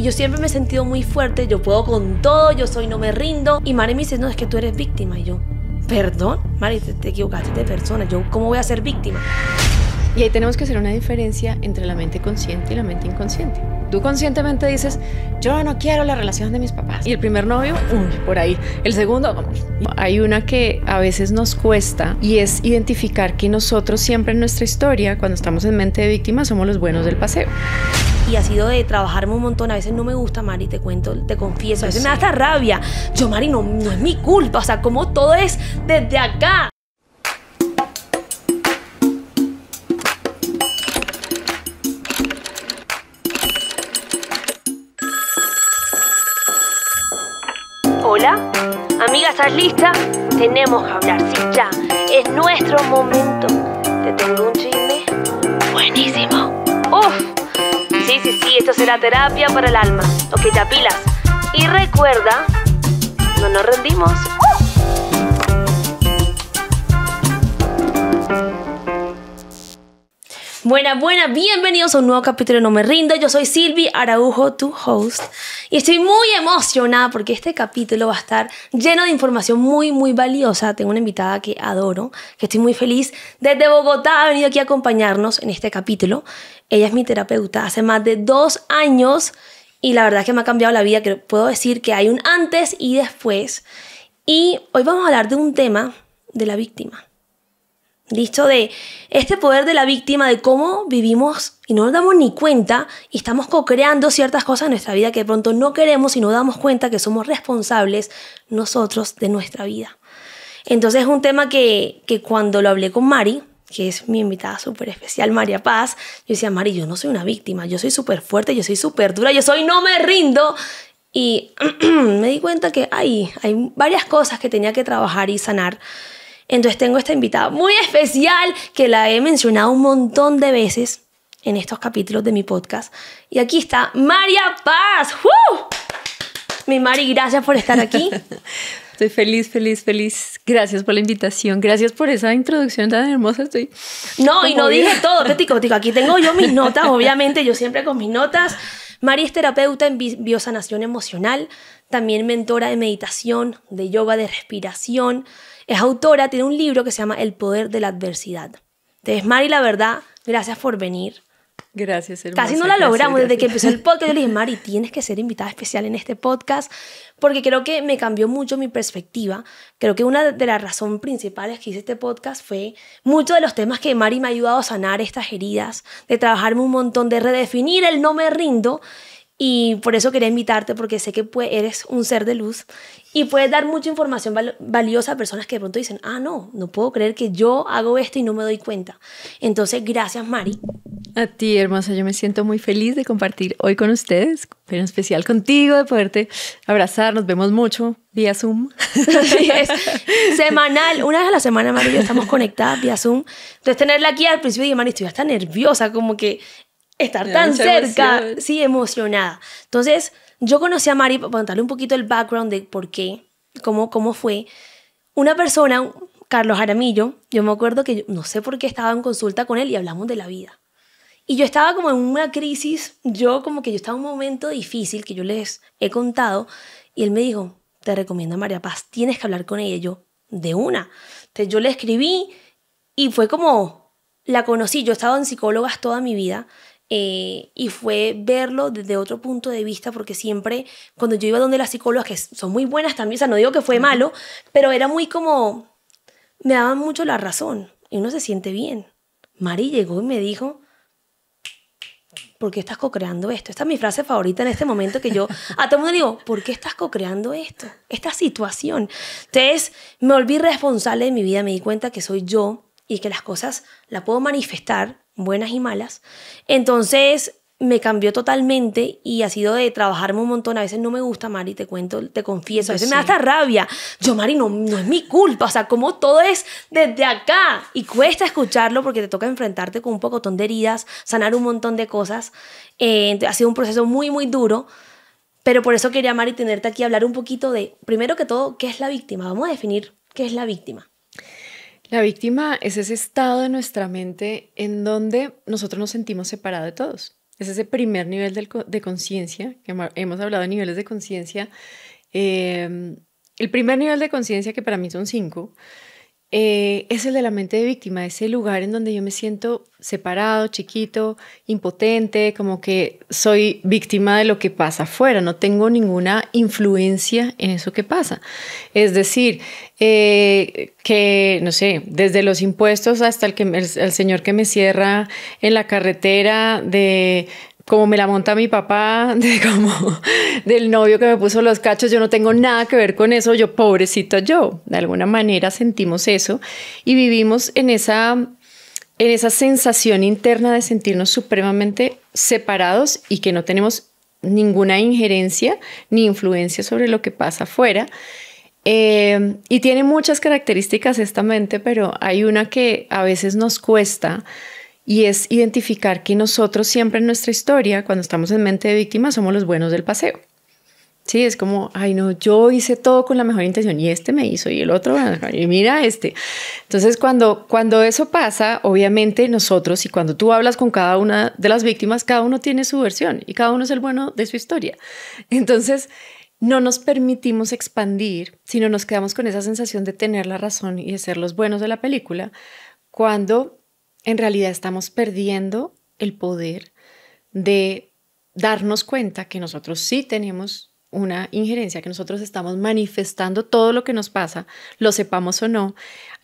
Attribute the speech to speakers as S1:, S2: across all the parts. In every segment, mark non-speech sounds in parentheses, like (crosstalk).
S1: y yo siempre me he sentido muy fuerte, yo puedo con todo, yo soy, no me rindo. Y Mari me dice, no, es que tú eres
S2: víctima. Y yo, perdón, Mari, te, equivocaste de persona, yo cómo voy a ser víctima. Y ahí tenemos que hacer una diferencia entre la mente consciente y la mente inconsciente. Tú conscientemente dices, yo no quiero la relación de mis papás. Y el primer novio, uy, por ahí. El segundo, hay una que a veces nos cuesta y es identificar que nosotros siempre en nuestra historia, cuando estamos en mente de víctima, somos los buenos del paseo.
S1: Y ha sido de trabajarme un montón. A veces no me gusta, Mari, te cuento, te confieso. A veces pues me da hasta rabia. Yo, Mari, no, no es mi culpa. O sea, como todo es desde acá. lista? Tenemos que hablar, sí, ya. Es nuestro momento. Te tengo un chisme buenísimo. Uf. Sí, sí, sí, esto será terapia para el alma. Ok, te apilas. Y recuerda, no nos rendimos. Buenas, buenas, bienvenidos a un nuevo capítulo de No Me Rindo. Yo soy Silvi Araujo, tu host, y estoy muy emocionada porque este capítulo va a estar lleno de información muy, muy valiosa. Tengo una invitada que adoro, que estoy muy feliz. Desde Bogotá ha venido aquí a acompañarnos en este capítulo. Ella es mi terapeuta hace más de dos años y la verdad es que me ha cambiado la vida, que puedo decir que hay un antes y después. Y hoy vamos a hablar de un tema de la víctima. Dicho De este poder de la víctima, de cómo vivimos y no nos damos ni cuenta y estamos co-creando ciertas cosas en nuestra vida que de pronto no queremos y no damos cuenta que somos responsables nosotros de nuestra vida. Entonces es un tema que, cuando lo hablé con Mari, que es mi invitada súper especial, María Paz, yo decía, Mari, yo no soy una víctima, yo soy súper fuerte, yo soy súper dura, yo soy no me rindo. Y (clears throat) me di cuenta que hay varias cosas que tenía que trabajar y sanar entonces tengo esta invitada muy especial que la he mencionado un montón de veces en estos capítulos de mi podcast. Y aquí está María
S2: Paz. Mi Mari, gracias por estar aquí. (laughs) Estoy feliz, feliz, feliz. Gracias por la invitación. Gracias por esa introducción tan hermosa. Estoy. No, y no dije todo.
S1: Tico, aquí tengo yo mis notas, (laughs) obviamente. Yo siempre con mis notas. María es terapeuta en biosanación emocional, también mentora de meditación, de yoga, de respiración es autora, tiene un libro que se llama El poder de la adversidad. Entonces, Mari, la verdad, gracias por venir. Gracias, hermosa. Casi no la logramos desde que empezó el (laughs) podcast. Yo le dije, Mari, tienes que ser invitada especial en este podcast porque creo que me cambió mucho mi perspectiva. Creo que una de las razones principales que hice este podcast fue muchos de los temas que Mari me ha ayudado a sanar estas heridas, de trabajarme un montón, de redefinir el no me rindo y por eso quería invitarte, porque sé que eres un ser de luz y puedes dar mucha información valiosa a personas que de pronto dicen, ah, no, no puedo creer que yo hago esto y no me doy cuenta. Entonces, gracias, Mari.
S2: A ti, hermosa, yo me siento muy feliz de compartir hoy con ustedes, pero en especial contigo, de poderte abrazar. Nos vemos mucho vía Zoom. (laughs)
S1: Semanal, una vez a la semana, Mari, ya estamos conectadas vía Zoom. Entonces, tenerla aquí al principio, dije, Mari, estoy hasta nerviosa, como que estar tan cerca, sí, emocionada. Entonces, yo conocí a Mari, para contarle un poquito el background de por qué, cómo, cómo fue. Una persona, Carlos Aramillo, yo me acuerdo que no sé por qué estaba en consulta con él y hablamos de la vida. Y yo estaba como en una crisis, yo como que yo estaba en un momento difícil que yo les he contado y él me dijo, te recomiendo a María Paz, tienes que hablar con ella. yo, de una. Entonces yo le escribí y fue como, la conocí, yo he estado en psicólogas toda mi vida eh, y fue verlo desde otro punto de vista, porque siempre cuando yo iba donde las psicólogas, que son muy buenas también, o sea, no digo que fue malo, pero era muy como, me daban mucho la razón y uno se siente bien. Mari llegó y me dijo, ¿por qué estás cocreando esto? Esta es mi frase favorita en este momento que yo a todo mundo digo, ¿por qué estás cocreando esto? Esta situación. Entonces, me volví responsable de mi vida, me di cuenta que soy yo y que las cosas las puedo manifestar buenas y malas. Entonces me cambió totalmente y ha sido de trabajarme un montón. A veces no me gusta, Mari, te cuento, te confieso. A veces me da hasta rabia. Yo, Mari, no, es mi culpa. O sea, como todo es desde acá. Y cuesta escucharlo porque te toca enfrentarte con un poco de heridas, sanar un montón de cosas. Eh, ha sido un proceso muy, muy duro. Pero por eso quería, Mari, tenerte aquí a hablar un poquito de, primero que todo, ¿qué es la víctima? Vamos a
S2: definir qué es la víctima. La víctima es ese estado de nuestra mente en donde nosotros nos sentimos separados de todos. Es ese primer nivel de conciencia, que hemos hablado de niveles de conciencia. Em, el primer nivel de conciencia, que para mí son cinco, eh, es el de la mente de víctima, ese lugar en donde yo me siento separado, chiquito, impotente, como que soy víctima de lo que pasa afuera, no tengo ninguna influencia en eso que pasa. Es decir, eh, que, no sé, desde los impuestos hasta el, que, el señor que me cierra en la carretera, de como me la monta mi papá, (laughs) del novio que me puso los cachos, yo no tengo nada que ver con eso, yo pobrecito yo. De alguna manera sentimos eso y vivimos en esa en esa sensación interna de sentirnos supremamente separados y que no tenemos ninguna injerencia ni influencia sobre lo que pasa afuera. Eh, y tiene muchas características esta mente, pero hay una que a veces nos cuesta y es identificar que nosotros siempre en nuestra historia, cuando estamos en mente de víctima, somos los buenos del paseo. Sí, es como, ay, no, yo hice todo con la mejor intención y este me hizo y el otro, y mira este. Entonces, cuando, cuando eso pasa, obviamente nosotros y cuando tú hablas con cada una de las víctimas, cada uno tiene su versión y cada uno es el bueno de su historia. Entonces, no nos permitimos expandir, sino nos quedamos con esa sensación de tener la razón y de ser los buenos de la película, cuando en realidad estamos perdiendo el poder de darnos cuenta que nosotros sí tenemos una injerencia, que nosotros estamos manifestando todo lo que nos pasa, lo sepamos o no,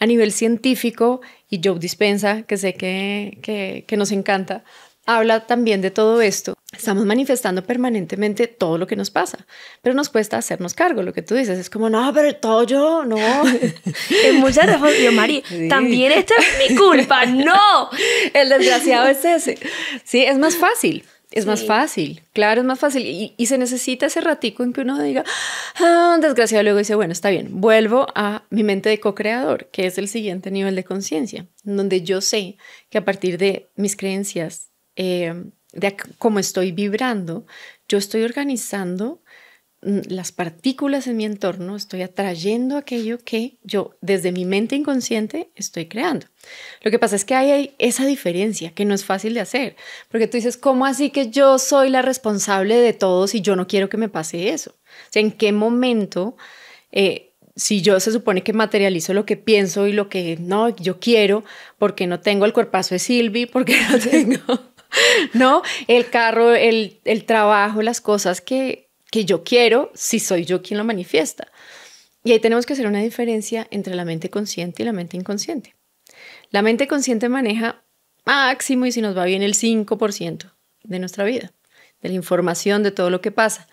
S2: a nivel científico, y Joe Dispensa, que sé que, que, que nos encanta, habla también de todo esto, Estamos manifestando permanentemente todo lo que nos pasa, pero nos cuesta hacernos cargo. Lo que tú dices es como, no, pero todo yo, no. (laughs) en muchas responsabilidad, Mari, también esta es mi culpa, no. (laughs) El desgraciado es ese. Sí, es más fácil. Es más fácil, claro, es más fácil. Y, se necesita ese ratico en que uno diga, ah, desgraciado, luego dice, bueno, está bien, vuelvo a mi mente de co-creador, que es el siguiente nivel de conciencia, donde yo sé que a partir de mis creencias, eh, de cómo estoy vibrando, yo estoy organizando mm, las partículas en mi entorno, estoy atrayendo aquello que yo desde mi mente inconsciente estoy creando. Lo que pasa es que hay, esa diferencia que no es fácil de hacer, porque tú dices, ¿cómo así que yo soy la responsable de todo si yo no quiero que me pase eso? O ¿en qué momento, eh, si yo se supone que materializo lo que pienso y lo que no, yo quiero, porque no tengo el cuerpazo de Silvi, porque no (laughs) tengo... (laughs) ¿no? El carro, el, trabajo, las cosas que, que yo quiero, si soy yo quien lo manifiesta. Y ahí tenemos que hacer una diferencia entre la mente consciente y la mente inconsciente. La mente consciente maneja máximo y si nos va bien el 5% de nuestra vida, de la información, de todo lo que pasa.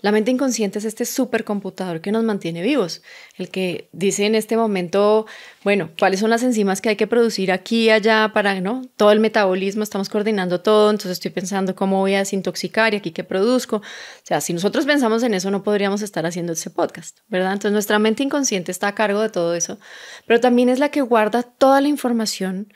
S2: La mente inconsciente es este supercomputador que nos mantiene vivos, el que dice en este momento, bueno, cuáles son las enzimas que hay que producir aquí y allá para, ¿no? Todo el metabolismo, estamos coordinando todo, entonces estoy pensando cómo voy a desintoxicar y aquí qué produzco. O sea, si nosotros pensamos en eso, no podríamos estar haciendo ese podcast, ¿verdad? Entonces nuestra mente inconsciente está a cargo de todo eso, pero también es la que guarda toda la información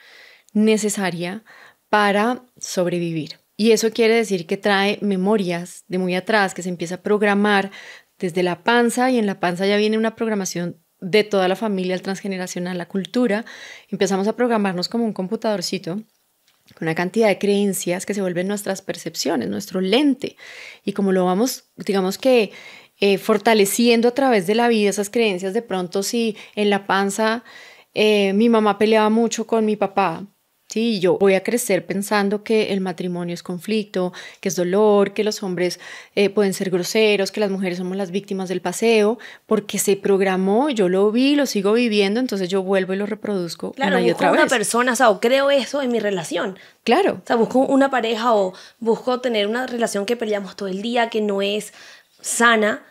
S2: necesaria para sobrevivir. Y eso quiere decir que trae memorias de muy atrás, que se empieza a programar desde la panza y en la panza ya viene una programación de toda la familia, el transgeneracional, la cultura. Empezamos a programarnos como un computadorcito con una cantidad de creencias que se vuelven nuestras percepciones, nuestro lente. Y como lo vamos, digamos que eh, fortaleciendo a través de la vida esas creencias, de pronto si en la panza eh, mi mamá peleaba mucho con mi papá, Sí, yo voy a crecer pensando que el matrimonio es conflicto, que es dolor, que los hombres eh, pueden ser groseros, que las mujeres somos las víctimas del paseo, porque se programó, yo lo vi, lo sigo viviendo, entonces yo vuelvo y lo reproduzco claro, una y otra vez. una persona,
S1: o, sea, creo eso en mi relación. Claro. O sea, busco una pareja o busco tener una relación que peleamos todo el día, que no es sana,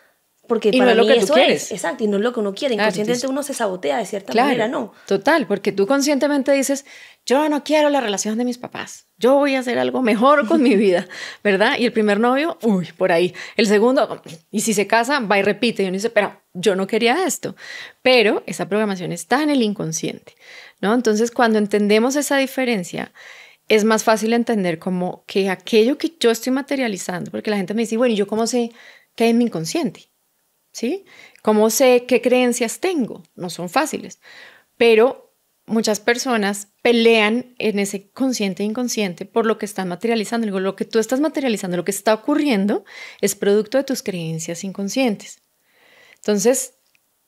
S1: porque y no es lo que tú quieres. exacto, y no es lo que uno quiere. Inconscientemente uno se sabotea de
S2: cierta manera, ¿no? Total, porque tú conscientemente dices, yo no quiero la relación de mis papás, yo voy a hacer algo mejor con mi vida, (laughs) ¿verdad? Y el primer novio, uy, por ahí. El segundo, y si se casa, va y repite. Y uno dice, pero yo no quería esto. Pero esa programación está en el inconsciente, ¿no? Entonces, cuando entendemos esa diferencia, es más fácil entender como que aquello que yo estoy materializando, porque la gente me dice, bueno, ¿y yo cómo sé qué hay en mi inconsciente? ¿sí? ¿Cómo sé qué creencias tengo? No son fáciles, pero muchas personas pelean en ese consciente e inconsciente por lo que están materializando. lo que tú estás materializando, lo que está ocurriendo, es producto de tus creencias inconscientes. Entonces,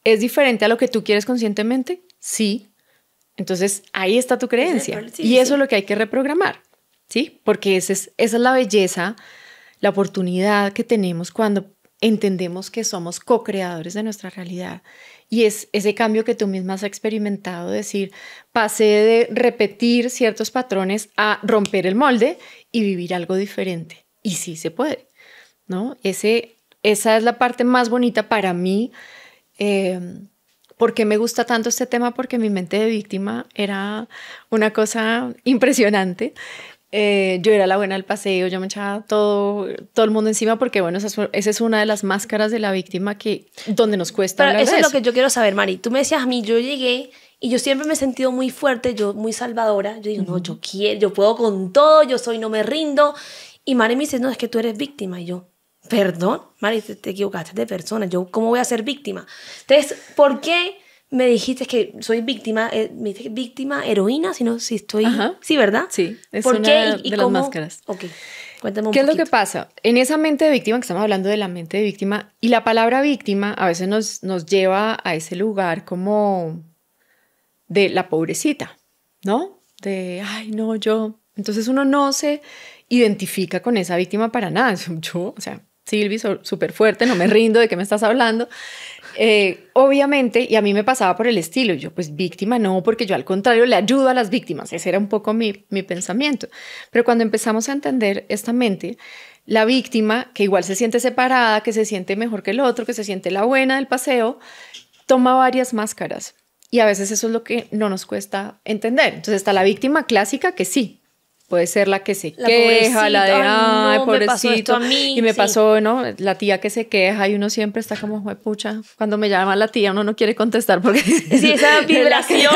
S2: ¿es diferente a lo que tú quieres conscientemente? Sí. Entonces, ahí está tu creencia. y eso es lo que hay que reprogramar, ¿sí? Porque ese es, esa es la belleza, la oportunidad que tenemos cuando entendemos que somos co-creadores de nuestra realidad. Y es ese cambio que tú misma has experimentado, decir, pasé de repetir ciertos patrones a romper el molde y vivir algo diferente. Y sí se puede, ¿no? Ese, esa es la parte más bonita para mí. Eh, ¿Por qué me gusta tanto este tema? Porque mi mente de víctima era una cosa impresionante. Eh, yo era la buena del paseo, yo me echaba todo, todo el mundo encima porque, bueno, esa es, es una de las máscaras de la víctima que donde nos cuesta. eso, es lo que yo quiero saber, Mari. Tú me decías a
S1: mí, yo llegué y yo siempre me he sentido muy fuerte, yo muy salvadora. Yo digo, no, yo quiero, yo puedo con todo, yo soy, no me rindo. Y Mari me dice, no, es que tú eres víctima. Y yo, perdón, Mari, te, te equivocaste de persona. Yo, ¿cómo voy a ser víctima? Entonces, ¿por qué? me dijiste que soy víctima, eh, me dijiste víctima, heroína, sino si estoy... Sí, ¿verdad? Sí, es ¿Por una qué? ¿Y, de máscaras.
S2: Ok, cuéntame un ¿Qué es lo que pasa? En esa mente de víctima, que estamos hablando de la mente de víctima, y la palabra víctima a veces nos, nos lleva a ese lugar como de la pobrecita, ¿no? De, ay, no, yo... Entonces uno no se identifica con esa víctima para nada. (laughs) Yo, o sea, Silvi, súper fuerte, no me rindo de qué me estás hablando. Eh, obviamente, y a mí me pasaba por el estilo, yo pues víctima no, porque yo al contrario le ayudo a las víctimas, ese era un poco mi, mi pensamiento. Pero cuando empezamos a entender esta mente, la víctima, que igual se siente separada, que se siente mejor que el otro, que se siente la buena del paseo, toma varias máscaras. Y a veces eso es lo que no nos cuesta entender. Entonces está la víctima clásica que sí, puede ser la que se queja, la de, ay, pobrecito, y me pasó, ¿no? La tía que se queja y uno siempre está como, pucha, cuando me llama la tía uno no quiere contestar porque... Sí, esa (laughs) vibración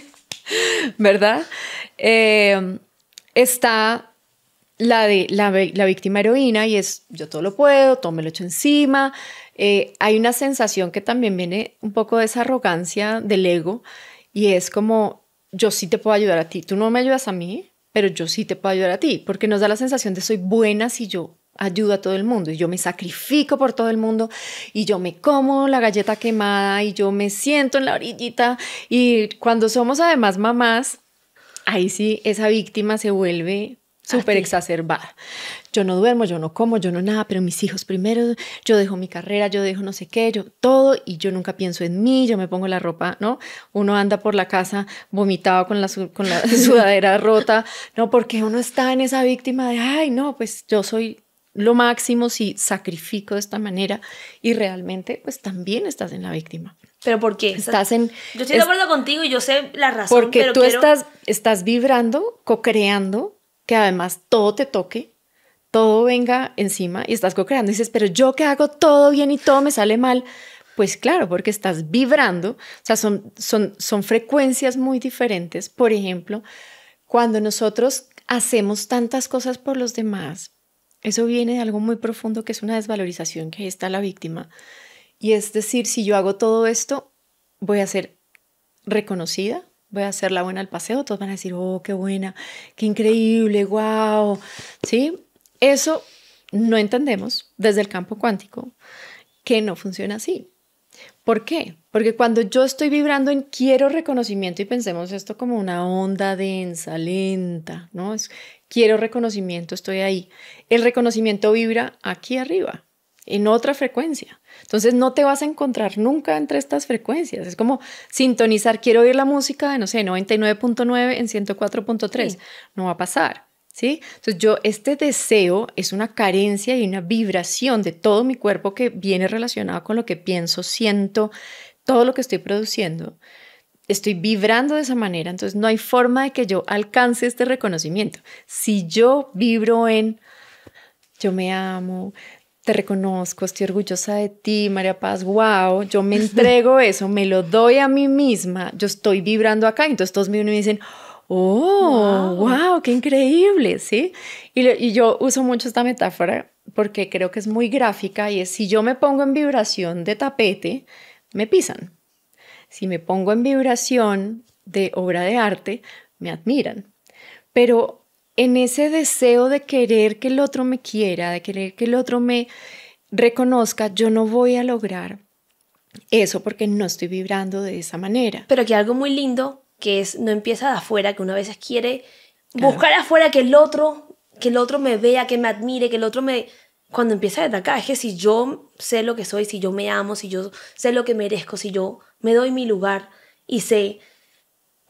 S2: (laughs) ¿Verdad? Em, está la de la, víctima heroína y es, yo todo lo puedo, todo me lo echo encima. Eh, hay una sensación que también viene un poco de esa arrogancia del ego y es como, yo sí te puedo ayudar a ti, tú no me ayudas a mí, pero yo sí te puedo ayudar a ti, porque nos da la sensación de soy buena si yo ayudo a todo el mundo y yo me sacrifico por todo el mundo y yo me como la galleta quemada y yo me siento en la orillita y cuando somos además mamás, ahí sí esa víctima se vuelve súper exacerbada. Yo no duermo, yo no como, yo no nada, pero mis hijos primero, yo dejo mi carrera, yo dejo no sé qué, yo todo y yo nunca pienso en mí, yo me pongo la ropa, ¿no? Uno anda por la casa vomitado con la, con (laughs) sudadera rota, ¿no? Porque uno está en esa víctima de, ay, no, pues yo soy lo máximo si sacrifico de esta manera y realmente pues también estás en la víctima.
S1: ¿Pero por qué? Estás
S2: en... Yo estoy de acuerdo
S1: contigo y yo sé la razón. Porque tú estás,
S2: estás vibrando, co-creando que además todo te toque, todo venga encima y estás co-creando. Dices, pero yo que hago todo bien y todo me sale mal. Pues claro, porque estás vibrando. O sea, son, son, son frecuencias muy diferentes. Por ejemplo, cuando nosotros hacemos tantas cosas por los demás, eso viene de algo muy profundo que es una desvalorización que está la víctima. Y es decir, si yo hago todo esto, voy a ser reconocida, voy a hacer la buena al paseo, todos van a decir, oh, qué buena, qué increíble, wow. ¿Sí? Eso no entendemos desde el campo cuántico que no funciona así. ¿Por qué? Porque cuando yo estoy vibrando en quiero reconocimiento y pensemos esto como una onda densa, lenta, ¿no? Es, quiero reconocimiento, estoy ahí. El reconocimiento vibra aquí arriba, en otra frecuencia. Entonces no te vas a encontrar nunca entre estas frecuencias. Es como sintonizar, quiero oír la música de, no sé, 99.9 en 104.3. No va a pasar. ¿Sí? Entonces yo, este deseo es una carencia y una vibración de todo mi cuerpo que viene relacionado con lo que pienso, siento, todo lo que estoy produciendo. Estoy vibrando de esa manera, entonces no hay forma de que yo alcance este reconocimiento. Si yo vibro en yo me amo, te reconozco, estoy orgullosa de ti, María Paz, wow, yo me entrego (laughs) eso, me lo doy a mí misma, yo estoy vibrando acá, entonces todos me dicen, oh, wow, qué increíble, ¿sí? Y, y, yo uso mucho esta metáfora porque creo que es muy gráfica y es si yo me pongo en vibración de tapete, me pisan. Si me pongo en vibración de obra de arte, me admiran. Pero en ese deseo de querer que el otro me quiera, de querer que el otro me reconozca, yo no voy a lograr eso porque no estoy vibrando de esa manera.
S1: Pero que algo muy lindo, que es no empieza de afuera, que una a veces quiere buscar afuera que el otro, que el otro me vea, que me admire, que el otro me cuando empieza de acá, es que si yo sé lo que soy, si yo me amo, si yo sé lo que merezco, si yo me doy mi lugar y sé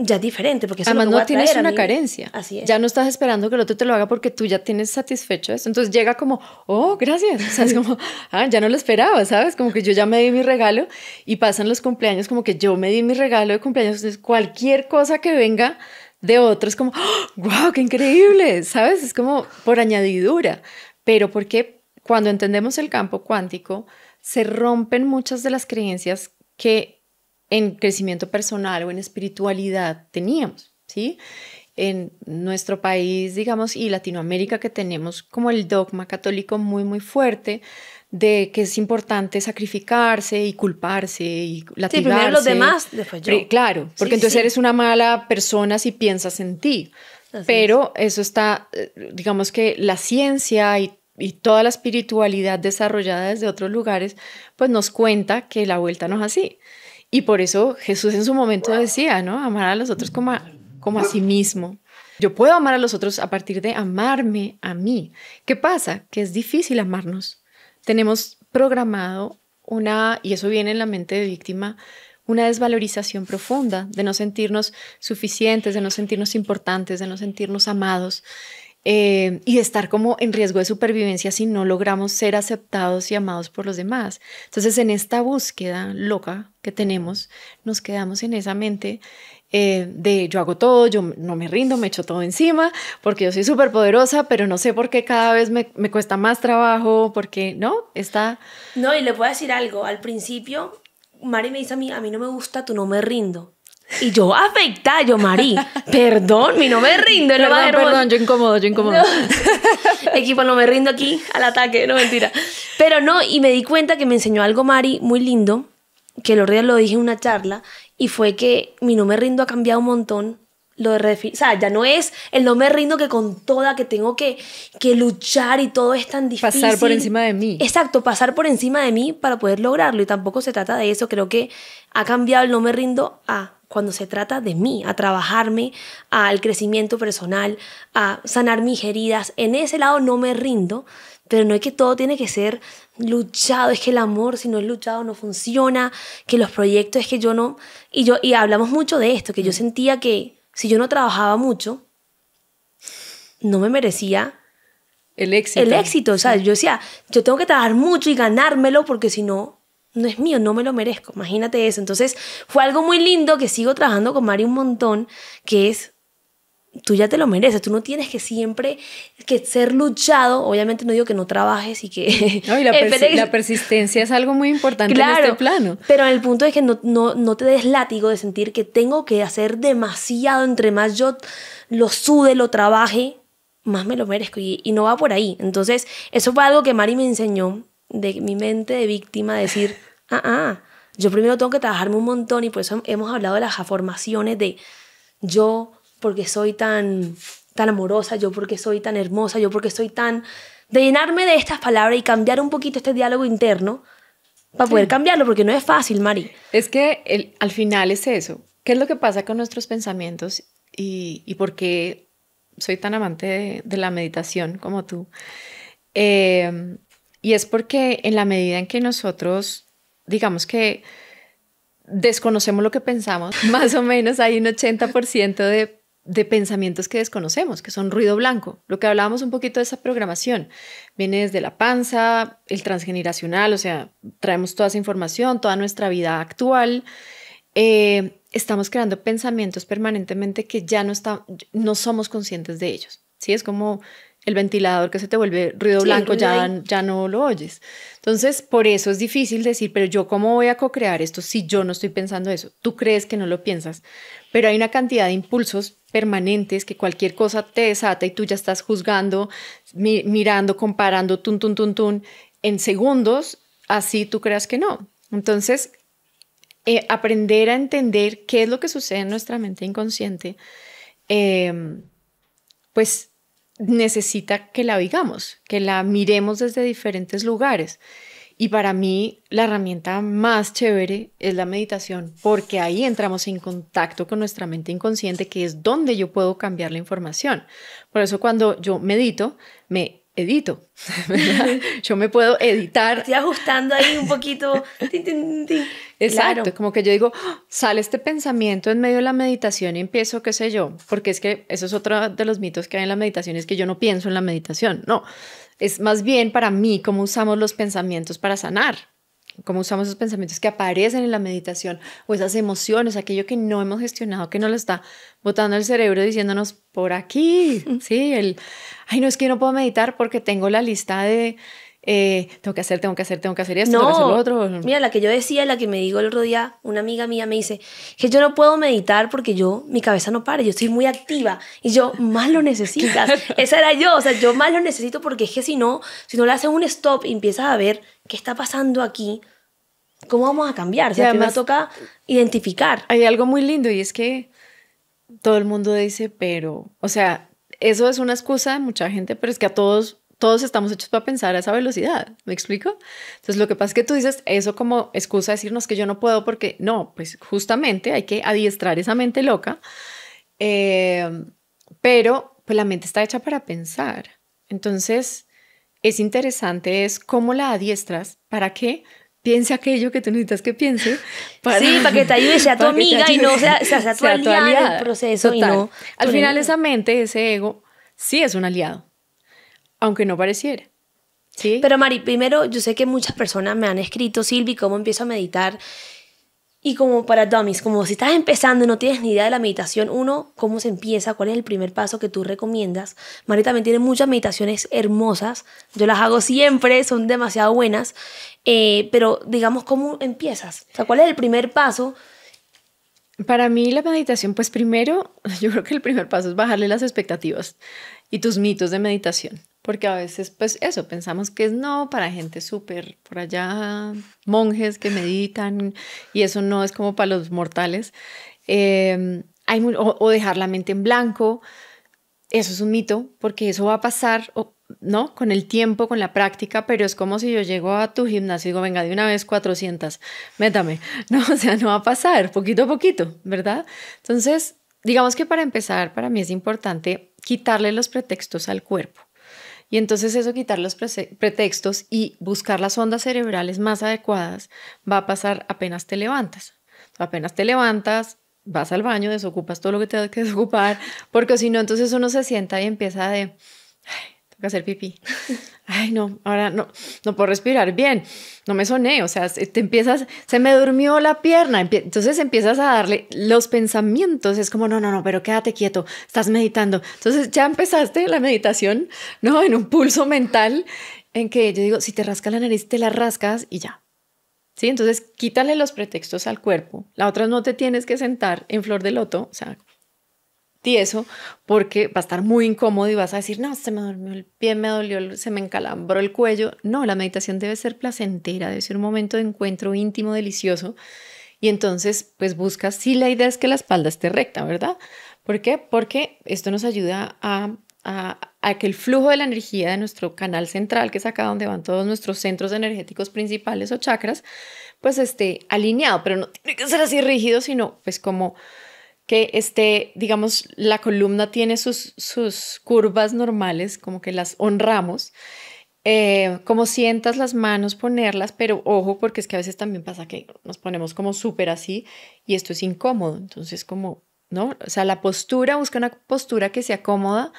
S1: ya diferente, porque eso además es lo no tienes una carencia. Así es. Ya
S2: no estás esperando que el otro te lo haga porque tú ya tienes satisfecho eso. Entonces llega como, oh, gracias. (laughs) O sea, es como, ah, ya no lo esperaba, ¿sabes? Como que yo ya me di mi regalo y pasan los cumpleaños como que yo me di mi regalo de cumpleaños. Entonces cualquier cosa que venga de otros como, wow, ¡Oh, qué increíble, ¿sabes? Es como por añadidura. Pero porque cuando entendemos el campo cuántico, se rompen muchas de las creencias que en crecimiento personal o en espiritualidad teníamos, ¿sí? En nuestro país, digamos, y Latinoamérica, que tenemos como el dogma católico muy, muy fuerte de que es importante sacrificarse y culparse y latigarse. Sí, primero los demás, después yo. Claro, porque entonces eres una mala persona si piensas en ti. Pero eso está, eh, digamos que la ciencia y y toda la espiritualidad desarrollada desde otros lugares, pues nos cuenta que la vuelta no es así. Y por eso Jesús en su momento decía, ¿no? Amar a los otros como a, como a sí mismo. Yo puedo amar a los otros a partir de amarme a mí. ¿Qué pasa? Que es difícil amarnos. Tenemos programado una, y eso viene en la mente de víctima, una desvalorización profunda de no sentirnos suficientes, de no sentirnos importantes, de no sentirnos amados. Eh, y estar como en riesgo de supervivencia si no logramos ser aceptados y amados por los demás. Entonces, en esta búsqueda loca que tenemos, nos quedamos en esa mente eh, de yo hago todo, yo no me rindo, me echo todo encima, porque yo soy súper poderosa, pero no sé por qué cada vez me, me cuesta más trabajo, porque no, está...
S1: No, y le puedo decir algo, al principio Mari me dice a mí, a mí no me gusta, tú no me rindo. Y yo afecta yo, Mari, perdón, mi no me rindo. Perdón, perdón, yo incomodo, yo incomodo. (laughs) Equipo, no me rindo aquí al ataque, no mentira. Pero no, y me di cuenta que me enseñó algo Mari muy lindo, que el otro lo dije en una charla, y fue que mi no me rindo ha cambiado un montón. Lo de o sea, ya no es el no me rindo que con toda, que tengo que, que luchar y todo es tan difícil. Pasar por encima de mí. Exacto, pasar por encima de mí para poder lograrlo. Y tampoco se trata de eso. Creo que ha cambiado el no me rindo a cuando se trata de mí, a trabajarme, al crecimiento personal, a sanar mis heridas. En ese lado no me rindo, pero no es que todo tiene que ser luchado, es que el amor si no es luchado no funciona, que los proyectos es que yo no y yo y hablamos mucho de esto, que yo mm. sentía que si yo no trabajaba mucho no me merecía el éxito. El éxito, o sea, yo decía, yo tengo que trabajar mucho y ganármelo porque si no no es mío, no me lo merezco, imagínate eso. Entonces fue algo muy lindo que sigo trabajando con Mari un montón, que es, tú ya te lo mereces, tú no tienes que siempre que ser luchado, obviamente no digo que no trabajes y que... (laughs) la, persistencia es algo muy importante claro, en este plano. Pero el punto es que no, no, te des látigo de sentir que tengo que hacer demasiado, entre más yo lo sude, lo trabaje, más me lo merezco y no va por ahí. Entonces, eso fue algo que Mari me enseñó de mi mente de víctima decir, (laughs) ah, ah, yo primero tengo que trabajarme un montón y por eso hemos hablado de las afirmaciones de yo porque soy tan, tan amorosa, yo porque soy tan hermosa, yo porque soy tan... De llenarme de estas palabras y cambiar un poquito este
S2: diálogo interno para poder cambiarlo, porque no es fácil, Mari. Es que al final es eso. ¿Qué es lo que pasa con nuestros pensamientos y, y por qué soy tan amante de, de la meditación como tú? Eh, y es porque en la medida en que nosotros, digamos que desconocemos lo que pensamos, (laughs) más o menos hay un 80% de, pensamientos que desconocemos, que son ruido blanco. Lo que hablábamos un poquito de esa programación viene desde la panza, el transgeneracional, o sea, traemos toda esa información, toda nuestra vida actual. Eh, estamos creando pensamientos permanentemente que ya no, está, no somos conscientes de ellos. Sí, es como el ventilador que se te vuelve ruido blanco, ya, ya no lo oyes. Entonces, por eso es difícil decir, pero yo cómo voy a co-crear esto si yo no estoy pensando eso. Tú crees que no lo piensas, pero hay una cantidad de impulsos permanentes que cualquier cosa te desata y tú ya estás juzgando, mirando, comparando, tun, tun, tun, tun, en segundos, así tú creas que no. Entonces, eh, aprender a entender qué es lo que sucede en nuestra mente inconsciente, em, pues necesita que la digamos, que la miremos desde diferentes lugares. Y para mí la herramienta más chévere es la meditación, porque ahí entramos en contacto con nuestra mente inconsciente, que es donde yo puedo cambiar la información. Por eso cuando yo medito, me edito. (laughs) Yo me puedo editar. Estoy ajustando ahí un poquito. (laughs) Exacto, como que yo digo, ah, sale este pensamiento en medio de la meditación y empiezo, qué sé yo, porque es que eso es otro de los mitos que hay en la meditación, es que yo no pienso en la meditación, no, es más bien para mí cómo usamos los pensamientos para sanar cómo usamos esos pensamientos que aparecen en la meditación o esas emociones, aquello que no hemos gestionado, que no lo está botando el cerebro diciéndonos por aquí, (laughs) sí, el, ay, no es que no puedo meditar porque tengo la lista de eh, tengo que hacer, tengo que hacer, tengo que hacer esto, no, tengo que hacer lo otro.
S1: Mira, la que yo decía, la que me digo el otro día, una amiga mía me dice que yo no puedo meditar porque yo, mi cabeza no para, yo estoy muy activa y yo más lo necesitas. (laughs) Esa era yo, o sea, yo más lo necesito porque es que si no, si no le haces un stop y empiezas a ver
S2: qué está pasando aquí, ¿cómo vamos a cambiar? O sea, me toca identificar. Hay algo muy lindo y es que todo el mundo dice, pero, o sea, eso es una excusa de mucha gente, pero es que a todos todos estamos hechos para pensar a esa velocidad, ¿me explico? Entonces, lo que pasa es que tú dices eso como excusa de decirnos que yo no puedo porque no, pues justamente hay que adiestrar esa mente loca, eh, pero pues la mente está hecha para pensar. Entonces, es interesante es cómo la adiestras para que piense aquello que tú necesitas que piense. Para, sí, para que te ayude, a (laughs) tu amiga y no sea, tu, aliada, el proceso. Al final, esa mente, ese ego, sí es un aliado aunque no pareciera. ¿Sí? Pero Mari, primero yo sé que
S1: muchas personas me han escrito, Silvi, ¿cómo empiezo a meditar? Y como para dummies, como si estás empezando y no tienes ni idea de la meditación, uno, ¿cómo se empieza? ¿Cuál es el primer paso que tú recomiendas? Mari también tiene muchas meditaciones hermosas, yo las hago siempre, son demasiado buenas,
S2: eh, pero digamos, ¿cómo empiezas? O sea, ¿cuál es el primer paso? Para mí la meditación, pues primero, (laughs) yo creo que el primer paso es bajarle las expectativas y tus mitos de meditación porque a veces pues eso, pensamos que es no para gente súper por allá, monjes que meditan y eso no es como para los mortales, em, hay, o, dejar la mente en blanco, eso es un mito, porque eso va a pasar, ¿no? Con el tiempo, con la práctica, pero es como si yo llego a tu gimnasio y digo, venga, de una vez 400, métame, (laughs) ¿no? O sea, no va a pasar, poquito a poquito, ¿verdad? Entonces, digamos que para empezar, para mí es importante quitarle los pretextos al cuerpo. Y entonces eso, quitar los pretextos y buscar las ondas cerebrales más adecuadas, va a pasar apenas te levantas. Apenas te levantas, vas al baño, desocupas todo lo que te que (laughs) desocupar, porque si no, entonces uno se sienta y empieza de, que hacer pipí. Ay, no, ahora no, no puedo respirar bien, no me soné, o sea, te empiezas, se me durmió la pierna, entonces empiezas a darle los pensamientos, es como, no, no, no, pero quédate quieto, estás meditando. Entonces ya empezaste la meditación, ¿no? En un pulso mental en que yo digo, si te rasca la nariz, te la rascas y ya. ¿Sí? Entonces quítale los pretextos al cuerpo. La otra no te tienes que sentar en flor de loto, o sea, eso, porque va a estar muy incómodo y vas a decir, no, se me durmió el pie, me dolió, se me encalambró el cuello. No, la meditación debe ser placentera, debe ser un momento de encuentro íntimo, delicioso. Y entonces, pues buscas, sí, la idea es que la espalda esté recta, ¿verdad? ¿Por qué? Porque esto nos ayuda a, a, a que el flujo de la energía de nuestro canal central, que es acá donde van todos nuestros centros energéticos principales o chakras, pues esté alineado, pero no tiene que ser así rígido, sino pues como que este, digamos, la columna tiene sus, sus curvas normales, como que las honramos. Eh, como sientas las manos, ponerlas, pero ojo, porque es que a veces también pasa que nos ponemos como súper así y esto es incómodo. Entonces, como, ¿no? O sea, la postura, busca una postura que sea cómoda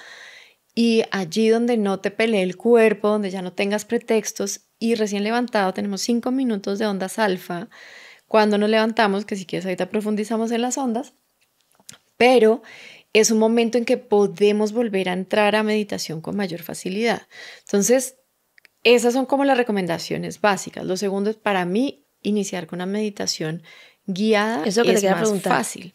S2: y allí donde no te pelee el cuerpo, donde ya no tengas pretextos y recién levantado, tenemos cinco minutos de ondas alfa. Cuando nos levantamos, que si quieres ahorita profundizamos en las ondas, pero es un momento en que podemos volver a entrar a meditación con mayor facilidad. Entonces, esas son como las recomendaciones básicas. Lo segundo es para mí iniciar con una meditación guiada Eso que es te más preguntar. fácil.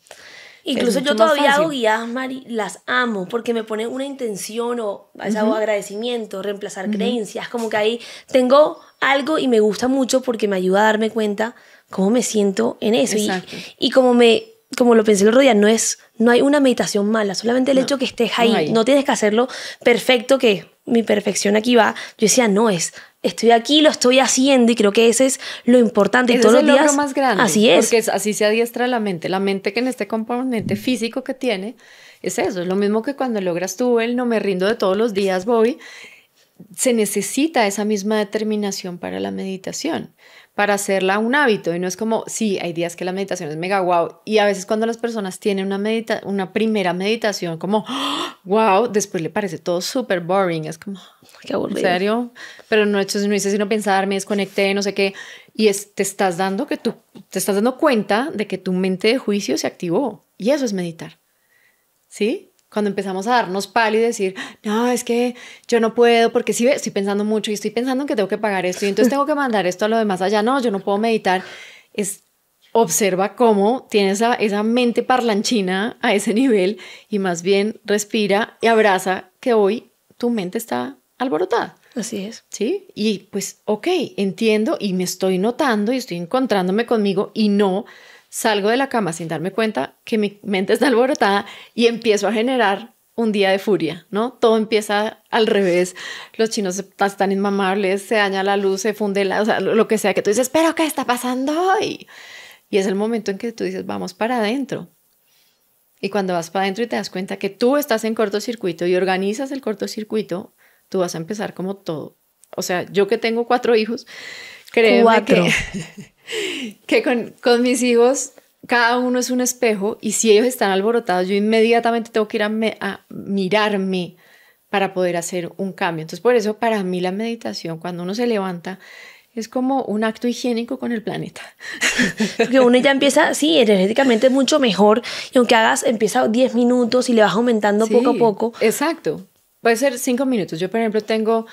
S2: Incluso yo todavía hago
S1: guiadas, Mari, las amo porque me pone una intención o agradecimiento, reemplazar creencias, como que ahí tengo algo y me gusta mucho porque me ayuda a darme cuenta cómo me siento en eso. Y, y, me como lo pensé el otro no es, no hay una meditación mala, solamente el hecho que estés ahí, no, tienes que hacerlo perfecto, que mi perfección aquí va. Yo decía, no es, estoy aquí, lo estoy haciendo y creo que ese es lo importante. y todos es el los días, más grande. Así es. Porque
S2: así se adiestra la mente, la mente que en este componente físico que tiene, es eso, es lo mismo que cuando logras tú el no me rindo de todos los días, voy. se necesita esa misma determinación para la meditación para hacerla un hábito y no es como, sí, hay días que la meditación es mega wow y a veces cuando las personas tienen una, medita una primera meditación como, wow, (gasps) después le parece todo súper boring, es como, qué aburrido. ¿En serio? Pero no, no hice sino pensar, me desconecté, no sé qué, y te estás dando que tú, te estás dando cuenta de que tu mente de juicio se activó y eso es meditar, ¿sí? cuando empezamos a darnos palo y decir, no, es que yo no puedo, porque sí estoy pensando mucho y estoy pensando que tengo que pagar esto y entonces tengo que mandar esto a lo demás allá, no, yo no puedo meditar, es observa cómo tienes esa, esa mente parlanchina a ese nivel y más bien respira y abraza que hoy tu mente está alborotada. Así es. Sí, y pues, ok, entiendo y me estoy notando y estoy encontrándome conmigo y no salgo de la cama sin darme cuenta que mi mente está alborotada y empiezo a generar un día de furia, ¿no? Todo empieza al revés. Los chinos están inmamables, se daña la luz, se funde la, o sea, lo que sea que tú dices, pero ¿qué está pasando hoy? Y es el momento en que tú dices, vamos para adentro. Y cuando vas para adentro y te das cuenta que tú estás en cortocircuito y organizas el cortocircuito, tú vas a empezar como todo. O sea, yo que tengo cuatro hijos, Creo Cuatro. que, (laughs) que con, con mis hijos cada uno es un espejo y si ellos están alborotados, yo inmediatamente tengo que ir a, mirarme para poder hacer un cambio. Entonces, por eso para mí la meditación, cuando uno se levanta, es como un acto higiénico con el planeta. Porque (laughs) uno ya empieza, sí, energéticamente mucho mejor y aunque hagas, empieza 10 minutos y le vas aumentando poco a poco. Exacto. Puede ser 5 minutos. Yo, por ejemplo, tengo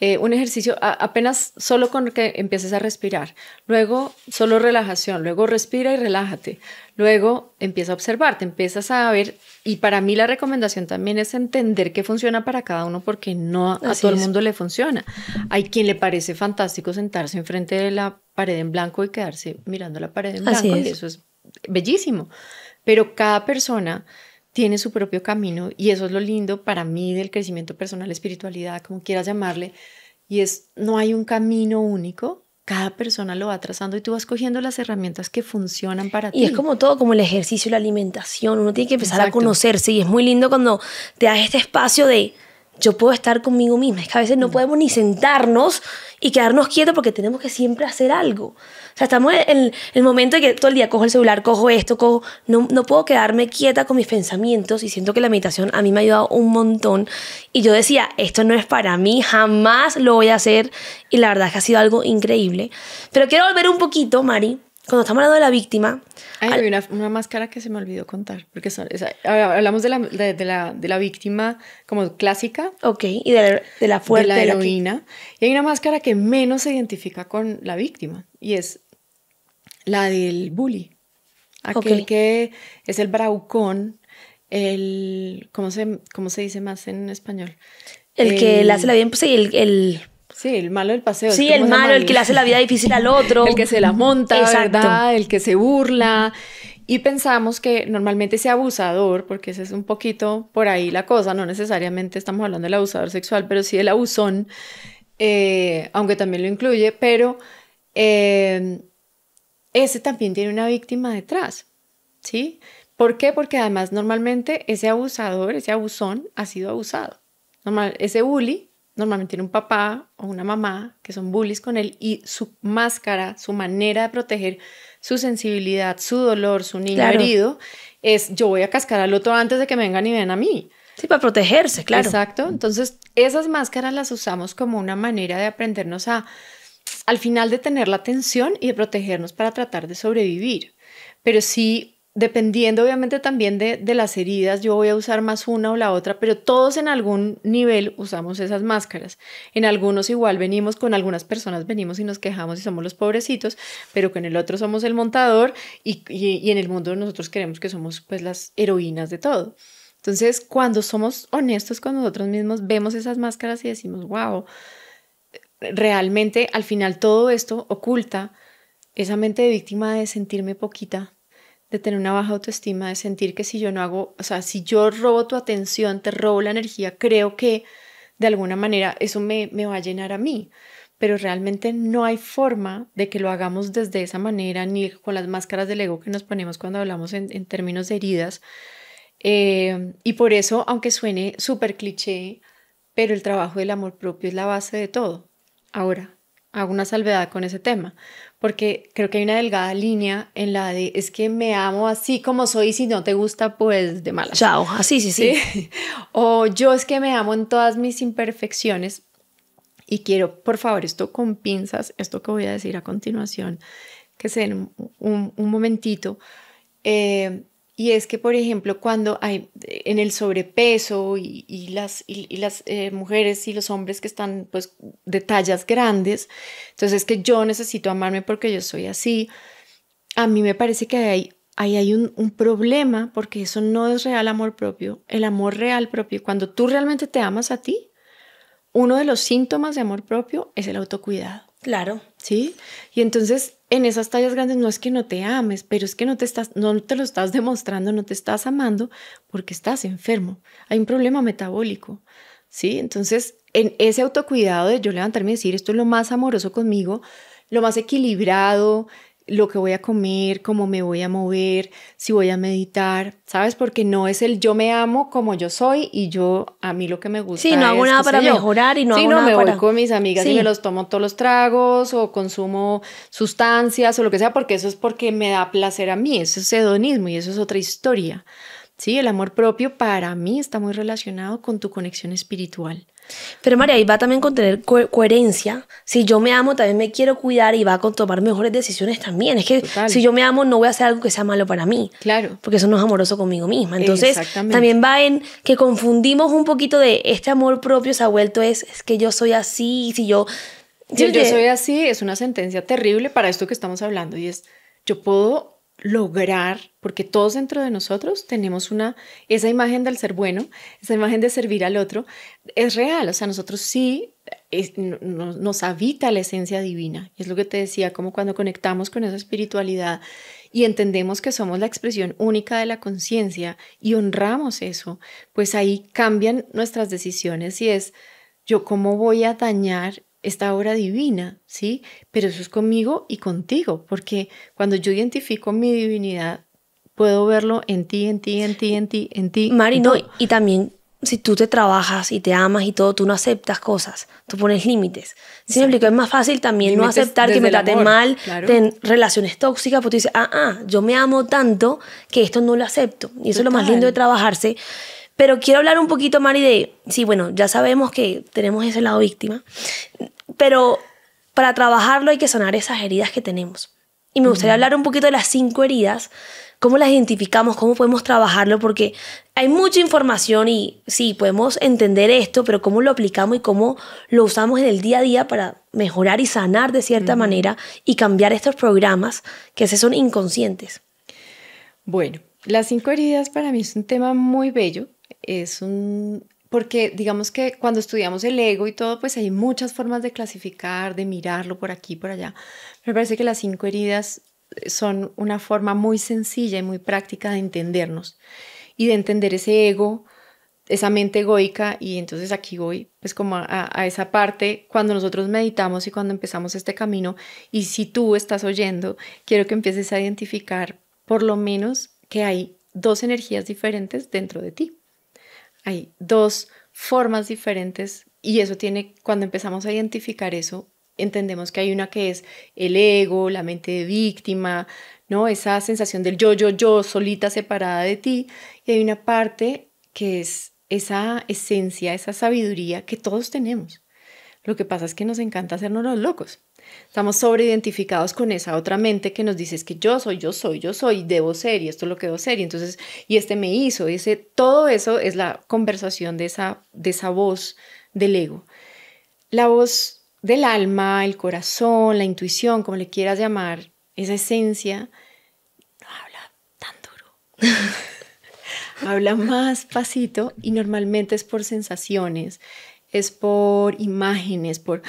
S2: eh, un ejercicio apenas solo con que empieces a respirar, luego solo relajación, luego respira y relájate, luego empieza a observarte, empiezas a ver, y para mí la recomendación también es entender qué funciona para cada uno porque no a todo el mundo le funciona. Hay quien le parece fantástico sentarse enfrente de la pared en blanco y quedarse mirando la pared en blanco, y eso es bellísimo, pero cada persona tiene su propio camino y eso es lo lindo para mí del crecimiento personal, espiritualidad, como quieras llamarle, y es no hay un camino único, cada persona lo va trazando y tú vas cogiendo las herramientas que funcionan para ti. Y es como
S1: todo, como el ejercicio, la alimentación, uno tiene que empezar a conocerse y es muy lindo cuando te das este espacio de yo puedo estar conmigo misma. Es que a veces no mm. podemos ni sentarnos y quedarnos quietos porque tenemos que siempre hacer algo. O sea, estamos en, el momento de que todo el día cojo el celular, cojo esto, cojo... No, no puedo quedarme quieta con mis pensamientos y siento que la meditación a mí me ha ayudado un montón. Y yo decía, esto no es para mí, jamás lo voy a hacer. Y la verdad es que ha sido algo increíble.
S2: Pero quiero volver un poquito, Mari, cuando estamos hablando de la víctima... hay una, máscara que se me olvidó contar, porque hablamos de la, víctima como clásica. Ok, y de la, de fuerte. De la heroína. y hay una máscara que menos se identifica con la víctima, y es la del bully. Aquel que es el braucón, el... ¿Cómo se, se dice más en español?
S1: El, que le hace la
S2: bien, pues, sí. el Sí, el malo del paseo. Sí, el malo, el que le hace la vida (laughs) difícil al otro. el que se la monta, ¿verdad? El que se burla. Y pensamos que normalmente ese abusador, porque ese es un poquito por ahí la cosa, no necesariamente estamos hablando del abusador sexual, pero sí del abusón, eh, aunque también lo incluye, pero eh, ese también tiene una víctima detrás, ¿sí? ¿Por qué? Porque además normalmente ese abusador, ese abusón ha sido abusado. Normal, ese bully normalmente tiene un papá o una mamá que son bullies con él y su máscara, su manera de proteger su sensibilidad, su dolor, su niño herido, es yo voy a cascar al otro antes de que vengan y ven a mí. Sí, para protegerse, claro. Exacto. Entonces, esas máscaras las usamos como una manera de aprendernos a, al final de tener la atención y de protegernos para tratar de sobrevivir. Pero sí dependiendo obviamente también de, las heridas, yo voy a usar más una o la otra, pero todos en algún nivel usamos esas máscaras. En algunos igual venimos, con algunas personas venimos y nos quejamos y somos los pobrecitos, pero con el otro somos el montador y, en el mundo nosotros queremos que somos pues las heroínas de todo. Entonces, cuando somos honestos con nosotros mismos, vemos esas máscaras y decimos, wow, realmente al final todo esto oculta esa mente de víctima de sentirme poquita, de tener una baja autoestima, de sentir que si yo no hago, o sea, si yo robo tu atención, te robo la energía, creo que de alguna manera eso me, me va a llenar a mí. Pero realmente no hay forma de que lo hagamos desde esa manera, ni con las máscaras del ego que nos ponemos cuando hablamos en, términos de heridas. Em, y por eso, aunque suene súper cliché, pero el trabajo del amor propio es la base de todo. Ahora, hago una salvedad con ese tema, porque creo que hay una delgada línea en la de es que me amo así como soy y si no te gusta, pues de mala. Chao, así, ah, sí, sí, (laughs) O yo es que me amo en todas mis imperfecciones y quiero, por favor, esto con pinzas, esto que voy a decir a continuación, que se un, un momentito. Eh, y es que, por ejemplo, cuando hay en el sobrepeso y, las, y, las eh, mujeres y los hombres que están pues, de tallas grandes, entonces que yo necesito amarme porque yo soy así, a mí me parece que hay, ahí hay un, un problema porque eso no es real amor propio. El amor real propio, cuando tú realmente te amas a ti, uno de los síntomas de amor propio es el autocuidado. Claro. ¿Sí? Y entonces en esas tallas grandes no es que no te ames, pero es que no te estás, no te lo estás demostrando, no te estás amando porque estás enfermo. Hay un problema metabólico. ¿Sí? Entonces, en ese autocuidado de yo levantarme y decir, esto es lo más amoroso conmigo, lo más equilibrado, lo que voy a comer, cómo me voy a mover, si voy a meditar, ¿sabes? Porque no es el yo me amo como yo soy y yo a mí lo que me gusta. Sí, no hago nada para mejorar y no sí, no, me para... con mis amigas y me los tomo todos los tragos o consumo sustancias o lo que sea, porque eso es porque me da placer a mí, eso es hedonismo y eso es otra historia. Sí, el amor propio para mí está muy relacionado con tu conexión espiritual.
S1: Pero María, y va también con tener coherencia. Si yo me amo, también me quiero cuidar y va con tomar mejores decisiones también. Es que si yo me amo, no voy a hacer algo que sea malo para mí. Claro. Porque eso no es amoroso conmigo misma. Entonces, también va en que confundimos un poquito de este amor
S2: propio se ha vuelto es, que yo soy así, si Si yo soy así, es una sentencia terrible para esto que estamos hablando y es, yo puedo lograr, porque todos dentro de nosotros tenemos una, esa imagen del ser bueno, esa imagen de servir al otro, es real, o sea, nosotros sí nos habita la esencia divina, y es lo que te decía, como cuando conectamos con esa espiritualidad y entendemos que somos la expresión única de la conciencia y honramos eso, pues ahí cambian nuestras decisiones y es, yo cómo voy a dañar esta obra divina, ¿sí? Pero eso es conmigo y contigo, porque cuando yo identifico mi divinidad, puedo verlo en ti, en ti, en ti, en ti, en ti. Mari, no, y también si tú te trabajas y te amas
S1: y todo, tú no aceptas cosas, tú pones límites. ¿Sí me explico? Es más fácil también no aceptar que me traten mal, ten relaciones tóxicas, porque tú dices, ah, ah, yo me amo tanto que esto no lo acepto. Y eso es lo más lindo de trabajarse. Pero quiero hablar un poquito, Mari, de, sí, bueno, ya sabemos que tenemos ese lado víctima. Pero para trabajarlo hay que sanar esas heridas que tenemos. Y me gustaría hablar un poquito de las cinco heridas, cómo las identificamos, cómo podemos trabajarlo, porque hay mucha información y sí, podemos entender esto, pero cómo lo aplicamos y cómo lo usamos en el día a día para mejorar y sanar de cierta manera y cambiar estos programas que se son inconscientes. Bueno, las
S2: cinco heridas para mí es un tema muy bello, es un porque digamos que cuando estudiamos el ego y todo, pues hay muchas formas de clasificar, de mirarlo por aquí, por allá. Me parece que las cinco heridas eh, son una forma muy sencilla y muy práctica de entendernos y de entender ese ego, esa mente egoica. Y entonces aquí voy, pues como a, a esa parte, cuando nosotros meditamos y cuando empezamos este camino, y si tú estás oyendo, quiero que empieces a identificar por lo menos que hay dos energías diferentes dentro de ti hay dos formas diferentes y eso tiene, cuando empezamos a identificar eso, entendemos que hay una que es el ego, la mente de víctima, ¿no? Esa sensación del yo, yo, yo, solita, separada de ti. Y hay una parte que es esa esencia, esa sabiduría que todos tenemos. Lo que pasa es que nos encanta hacernos los locos. Estamos sobreidentificados con esa otra mente que nos dice es que yo soy, yo soy, yo soy, debo ser y esto es lo que debo ser y entonces y este me hizo, dice todo eso es la conversación de esa de esa voz del ego. La voz del alma, el corazón, la intuición, como le quieras llamar, esa esencia no habla tan duro. (laughs) habla más pasito y normalmente es por sensaciones, es por imágenes, por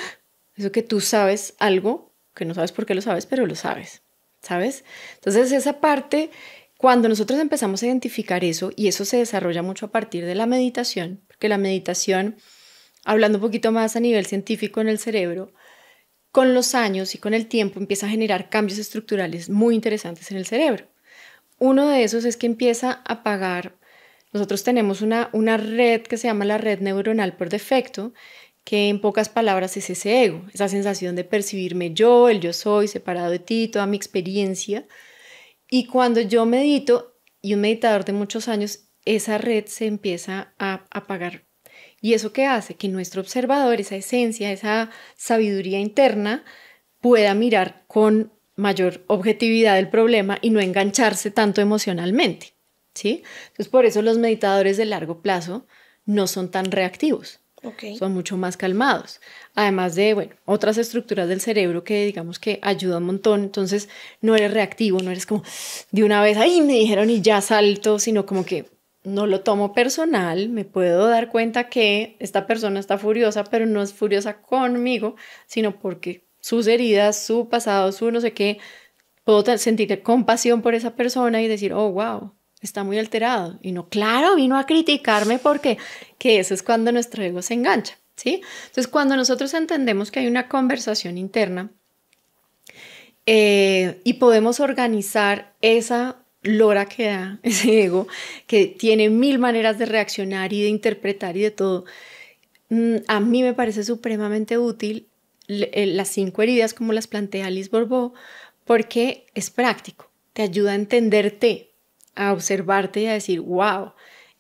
S2: eso que tú sabes algo, que no sabes por qué lo sabes, pero lo sabes, ¿sabes? Entonces esa parte, cuando nosotros empezamos a identificar eso, y eso se desarrolla mucho a partir de la meditación, porque la meditación, hablando un poquito más a nivel científico en el cerebro, con los años y con el tiempo empieza a generar cambios estructurales muy interesantes en el cerebro. Uno de esos es que empieza a apagar, nosotros tenemos una, una red que se llama la red neuronal por defecto, que en pocas palabras es ese ego, esa sensación de percibirme yo, el yo soy, separado de ti, toda mi experiencia. Y cuando yo medito, y un meditador de muchos años, esa red se empieza a apagar. ¿Y eso qué hace? Que nuestro observador, esa esencia, esa sabiduría interna, pueda mirar con mayor objetividad el problema y no engancharse tanto emocionalmente. ¿sí? Entonces, por eso los meditadores de largo plazo no son tan reactivos son mucho más calmados. Además de, bueno, otras estructuras del cerebro que digamos que ayudan un montón. Entonces, no eres reactivo, no eres como de una vez, ay, me dijeron y ya salto, sino como que no lo tomo personal, me puedo dar cuenta que esta persona está furiosa, pero no es furiosa conmigo, sino porque sus heridas, su pasado, su no sé qué, puedo sentir compasión por esa persona y decir, oh, wow, está muy alterado. Y no, claro, vino a criticarme porque que eso es cuando nuestro ego se engancha, ¿sí? Entonces, cuando nosotros entendemos que hay una conversación interna eh, y podemos organizar esa lora que da (laughs) ese ego, que tiene mil maneras de reaccionar y de interpretar y de todo, mm, a mí me parece supremamente útil eh, las cinco heridas como las plantea Alice Borbó, porque es práctico, te ayuda a entenderte, a observarte y a decir, wow,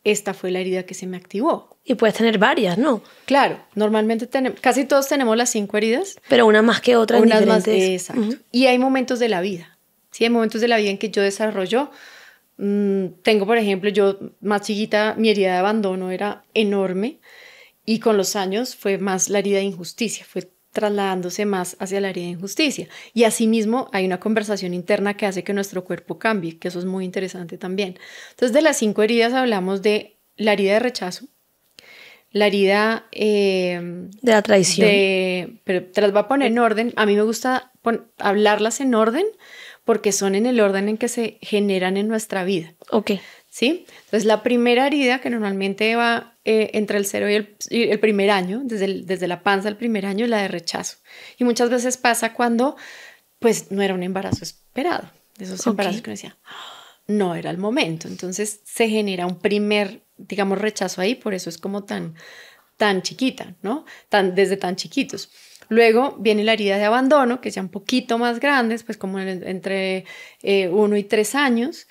S2: esta fue la herida que se me activó. Y puedes tener varias, ¿no? Claro, normalmente tenemos, casi todos tenemos las cinco heridas.
S1: Pero una más que otra. Unas más, de, exacto.
S2: Y hay momentos de la vida, ¿sí? Hay momentos de la vida en que yo desarrollo, mm, tengo por ejemplo, yo más chiquita, mi herida de abandono era enorme y con los años fue más la herida de injusticia, fue trasladándose más hacia la herida de injusticia. Y asimismo hay una conversación interna que hace que nuestro cuerpo cambie, que eso es muy interesante también. Entonces de las cinco heridas hablamos de la herida de rechazo, la herida em, de la traición. pero tras las a poner en orden. A mí me gusta hablarlas en orden porque son en el orden en que se generan en nuestra vida. Ok. Entonces, la primera herida que normalmente va eh, entre el cero y el, primer año, desde, desde la panza al primer año, es la de rechazo. Y muchas veces pasa cuando, pues, no era un embarazo esperado. Esos embarazos que decía, ah, no era el momento. Entonces, se genera un primer, digamos, rechazo ahí, por eso es como tan, tan chiquita, ¿no? Tan, desde tan chiquitos. Luego viene la herida de abandono, que ya un poquito más grandes, pues como entre eh, uno y tres años.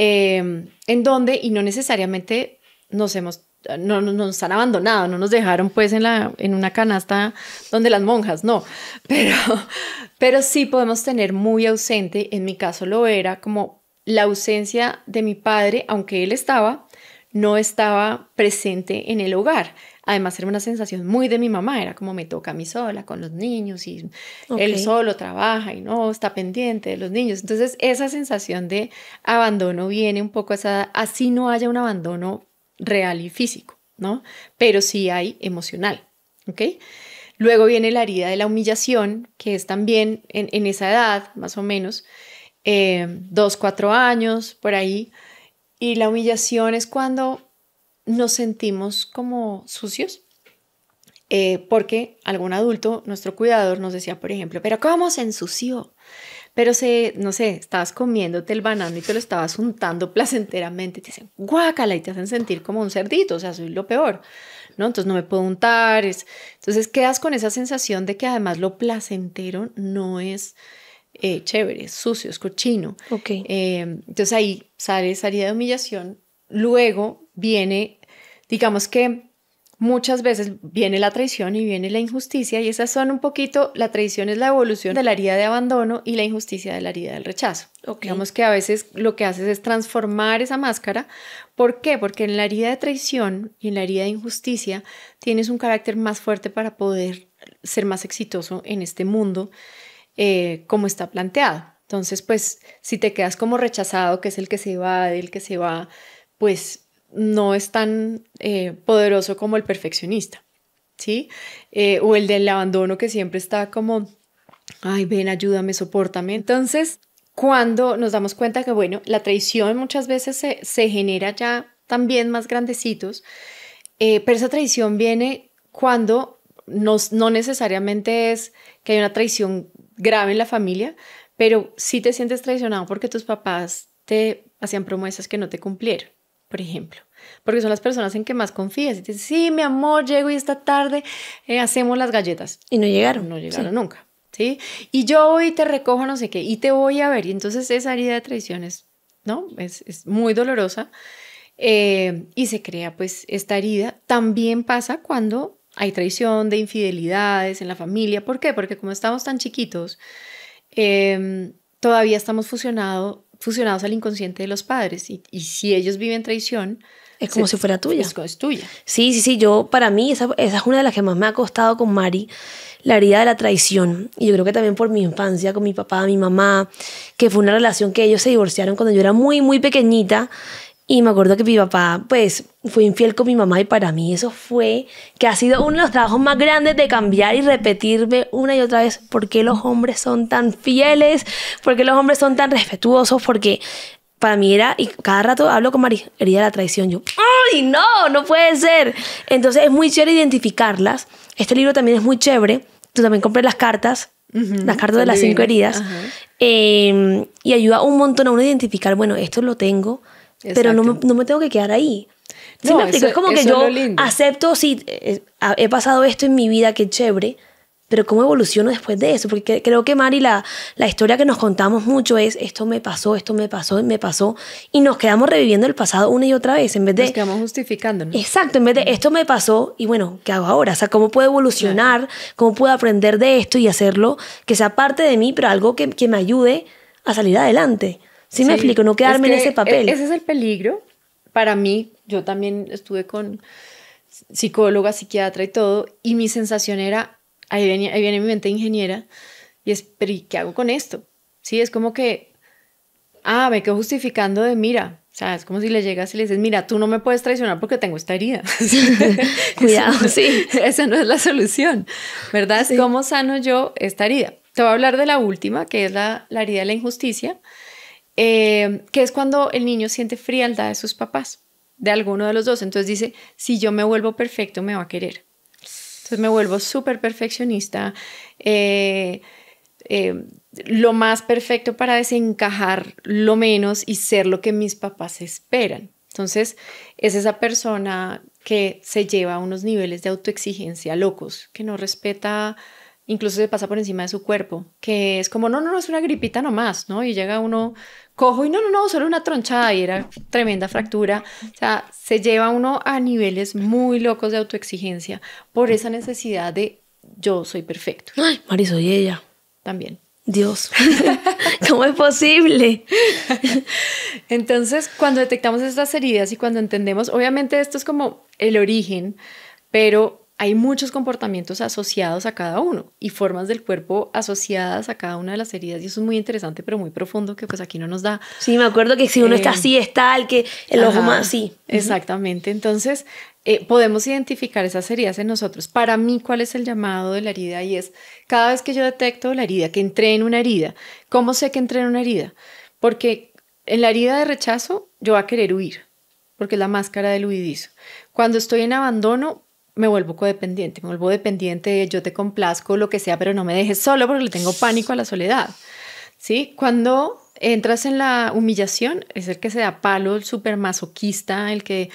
S2: Em, en donde, y no necesariamente nos hemos, no, no, nos han abandonado, no nos dejaron pues en, la, en una canasta donde las monjas, no, (laughs) pero, pero sí podemos tener muy ausente, en mi caso lo era, como la ausencia de mi padre, aunque él estaba, no estaba presente en el hogar. Además era una sensación muy de mi mamá, era como me toca a mí sola con los niños y él solo trabaja y no está pendiente de los niños. Entonces esa sensación de abandono viene un poco a esa, así no haya un abandono real y físico, ¿no? Pero sí hay emocional, ¿ok? Luego viene la herida de la humillación, que es también en, esa edad, más o menos, eh, dos, cuatro años, por ahí. Y la humillación es cuando nos sentimos como sucios. Eh, porque algún adulto, nuestro cuidador, nos decía, por ejemplo, pero ¿cómo se ensució? Pero se, no sé, estabas comiéndote el banano y te lo estabas untando (laughs) placenteramente te dicen, guácala, y te hacen sentir como un cerdito, o sea, soy lo peor, ¿no? Entonces no me puedo untar. Es... Entonces quedas con esa sensación de que además lo placentero no es eh, chévere, es sucio, es cochino. Ok. Eh, entonces ahí sale esa de humillación. Luego viene digamos que muchas veces viene la traición y viene la injusticia y esas son un poquito, la traición es la evolución de la herida de abandono y la injusticia de la herida del rechazo. Digamos que a veces lo que haces es transformar esa máscara. ¿Por qué? Porque en la herida de traición y en la herida de injusticia tienes un carácter más fuerte para poder ser más exitoso en este mundo eh, como está planteado. Entonces, pues si te quedas como rechazado, que es el que se va, el que se va, pues no es tan eh, poderoso como el perfeccionista, ¿sí? Eh, o el del abandono que siempre está como, ay, ven, ayúdame, soportame. Entonces, cuando nos damos cuenta que, bueno, la traición muchas veces se, genera ya también más grandecitos, eh, pero esa traición viene cuando nos, no necesariamente es que hay una traición grave en la familia, pero sí te sientes traicionado porque tus papás te hacían promesas que no te cumplieron por ejemplo, porque son las personas en que más confías. Y te dices, sí, mi amor, llego y esta tarde eh, hacemos las galletas. Y no llegaron. No llegaron nunca, ¿sí? Y yo hoy te recojo no sé qué, y te voy a ver. Y entonces esa herida de traición es, ¿no? Es, muy dolorosa. Eh, y se crea pues esta herida. También pasa cuando hay traición de infidelidades en la familia. ¿Por qué? Porque como estamos tan chiquitos, em, todavía estamos fusionados fusionados al inconsciente de los padres y, si ellos viven traición... Es como si fuera tuya. tuya. Sí, sí, sí, yo para mí esa, esa es una de
S1: las que más me ha costado con Mari, la herida de la traición. Y yo creo que también por mi infancia con mi papá, mi mamá, que fue una relación que ellos se divorciaron cuando yo era muy, muy pequeñita y me acuerdo que mi papá, pues, fue infiel con mi mamá y para mí eso fue que ha sido uno de los trabajos más grandes de cambiar y repetirme una y otra vez por qué los hombres son tan fieles, por qué los hombres son tan respetuosos, porque para mí era, y cada rato hablo con María herida de la traición, yo, ¡ay, no! No puede ser. Entonces es muy chévere identificarlas. Este libro también es muy chévere. Tú también compré las cartas, las cartas de las cinco heridas. Em, y ayuda un montón a uno a identificar, bueno, esto lo tengo pero no me, no me, tengo que quedar ahí. no, es como que yo acepto, si eh, eh, he pasado esto en mi vida, qué chévere, pero ¿cómo evoluciono después de eso? Porque creo que, Mari, la, la historia que nos contamos mucho es esto me pasó, esto me pasó, me pasó, y nos quedamos reviviendo el pasado una y otra vez, en vez de... Nos quedamos justificando, Exacto, en vez de esto me pasó, y bueno, ¿qué hago ahora? O sea, ¿cómo puedo evolucionar? ¿Cómo puedo aprender de esto y hacerlo que sea parte de mí, pero algo que, que me ayude a salir adelante? Sí, me explico, no quedarme en ese e-, papel. Ese es
S2: el peligro. Para mí, yo también estuve con psicóloga, psiquiatra y todo, y mi sensación era, ahí viene, mi mente ingeniera, y es, pero qué hago con esto? Sí, es como que, ah, me quedo justificando de, mira, o sea, es como si le llegas y le dices, mira, tú no me puedes traicionar porque tengo esta herida. (laughs) (laughs) Cuidado, sí. Esa no es la solución, ¿verdad? Sí. ¿Cómo sano yo esta herida? Te voy a hablar de la última, que es la, la herida de la injusticia, eh, que es cuando el niño siente frialdad de sus papás, de alguno de los dos. Entonces dice, si yo me vuelvo perfecto, me va a querer. Entonces me vuelvo súper perfeccionista, eh, eh, lo más perfecto para desencajar lo menos y ser lo que mis papás esperan. Entonces es esa persona que se lleva a unos niveles de autoexigencia locos, que no respeta incluso se pasa por encima de su cuerpo, que es como, no, no, no, es una gripita nomás, ¿no? Y llega uno cojo y no, no, no, solo una tronchada y era tremenda fractura. O sea, se lleva uno a niveles muy locos de autoexigencia por esa necesidad de yo soy perfecto. Ay, Mari, y ella. También. Dios, (laughs) ¿cómo es posible? (laughs) Entonces, cuando detectamos estas heridas y cuando entendemos, obviamente esto es como el origen, pero hay muchos comportamientos asociados a cada uno y formas del cuerpo asociadas a cada una de las heridas y eso es muy interesante pero muy profundo que pues aquí no nos da. Sí, me acuerdo que si uno está eh, así está el que el ojo más así. Exactamente, entonces eh, podemos identificar esas heridas en nosotros. Para mí, ¿cuál es el llamado de la herida? Y es cada vez que yo detecto la herida, que entré en una herida, ¿cómo sé que entré en una herida? Porque en la herida de rechazo yo voy a querer huir porque es la máscara del huidizo. Cuando estoy en abandono, me vuelvo codependiente, me vuelvo dependiente yo te complazco, lo que sea, pero no me dejes solo porque le tengo pánico a la soledad. ¿Sí? Cuando entras en la humillación, es el que se da palo, el super masoquista, el que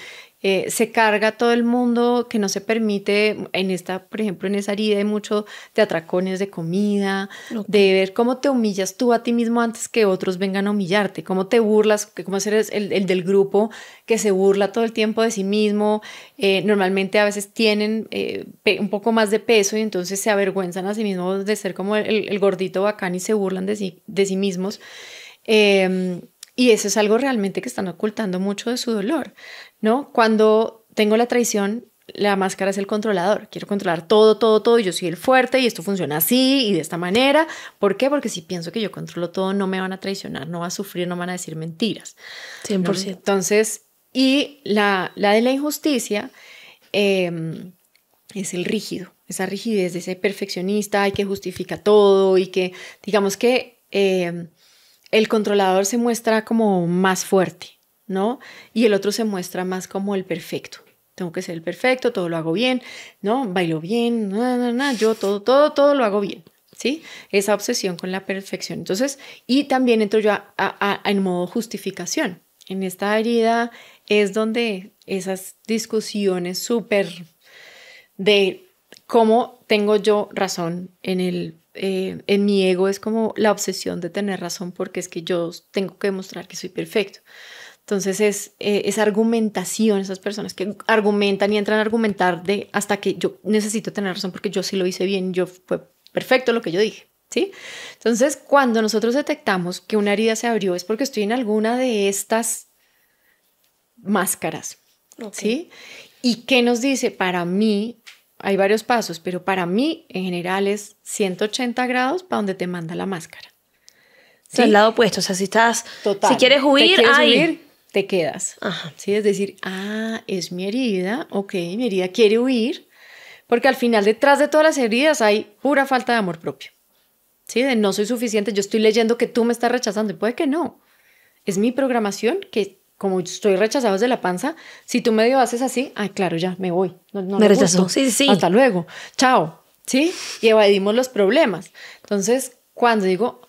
S2: eh, se carga todo el mundo que no se permite, en esta, por ejemplo, en esa herida hay mucho de atracones de comida, de ver cómo te humillas tú a ti mismo antes que otros vengan a humillarte, cómo te burlas, cómo eres el, del grupo que se burla todo el tiempo de sí mismo, eh, normalmente a veces tienen eh, un poco más de peso y entonces se avergüenzan a sí mismos de ser como el, gordito bacán y se burlan de sí, de sí mismos. Em, y eso es algo realmente que están ocultando mucho de su dolor. ¿no? Cuando tengo la traición, la máscara es el controlador. Quiero controlar todo, todo, todo. Yo soy el fuerte y esto funciona así y de esta manera. ¿Por qué? Porque si pienso que yo controlo todo, no me van a traicionar, no va a sufrir, no van a decir mentiras. 100%. Entonces, y la, de la injusticia em, es el rígido, esa rigidez de ese perfeccionista Hay que justifica todo y que, digamos que em, el controlador se muestra como más fuerte ¿no? Y el otro se muestra más como el perfecto. Tengo que ser el perfecto, todo lo hago bien, ¿no? Bailo bien, yo todo, todo, todo lo hago bien, ¿sí? Esa obsesión con la perfección. Entonces, y también entro yo en modo justificación. En esta herida es donde esas discusiones súper de cómo tengo yo razón en el eh, en mi ego es como la obsesión de tener razón porque es que yo tengo que demostrar que soy perfecto. Entonces es eh, esa argumentación, esas personas que argumentan y entran a argumentar de hasta que yo necesito tener razón porque yo sí lo hice bien, yo fue perfecto lo que yo dije. ¿Sí? Entonces, cuando nosotros detectamos que una herida se abrió es porque estoy en alguna de estas máscaras. ¿Sí? ¿Y qué nos dice? Para mí, hay varios pasos, pero para mí en general es 180 grados para donde te manda la máscara. Sí. lado opuesto. O sea, si estás. Total. Si quieres huir, ahí te quedas. ¿sí? Es decir, ah, es mi herida, ok, mi herida quiere huir, porque al final detrás de todas las heridas hay pura falta de amor propio. ¿Sí? De no soy suficiente, yo estoy leyendo que tú me estás rechazando y puede que no. Es mi programación que como estoy rechazado desde la panza, si tú medio haces así, ah, claro, ya me voy. No, me rechazó. Sí, sí. Hasta luego. Chao. ¿Sí? Y evadimos los problemas. Entonces, cuando digo,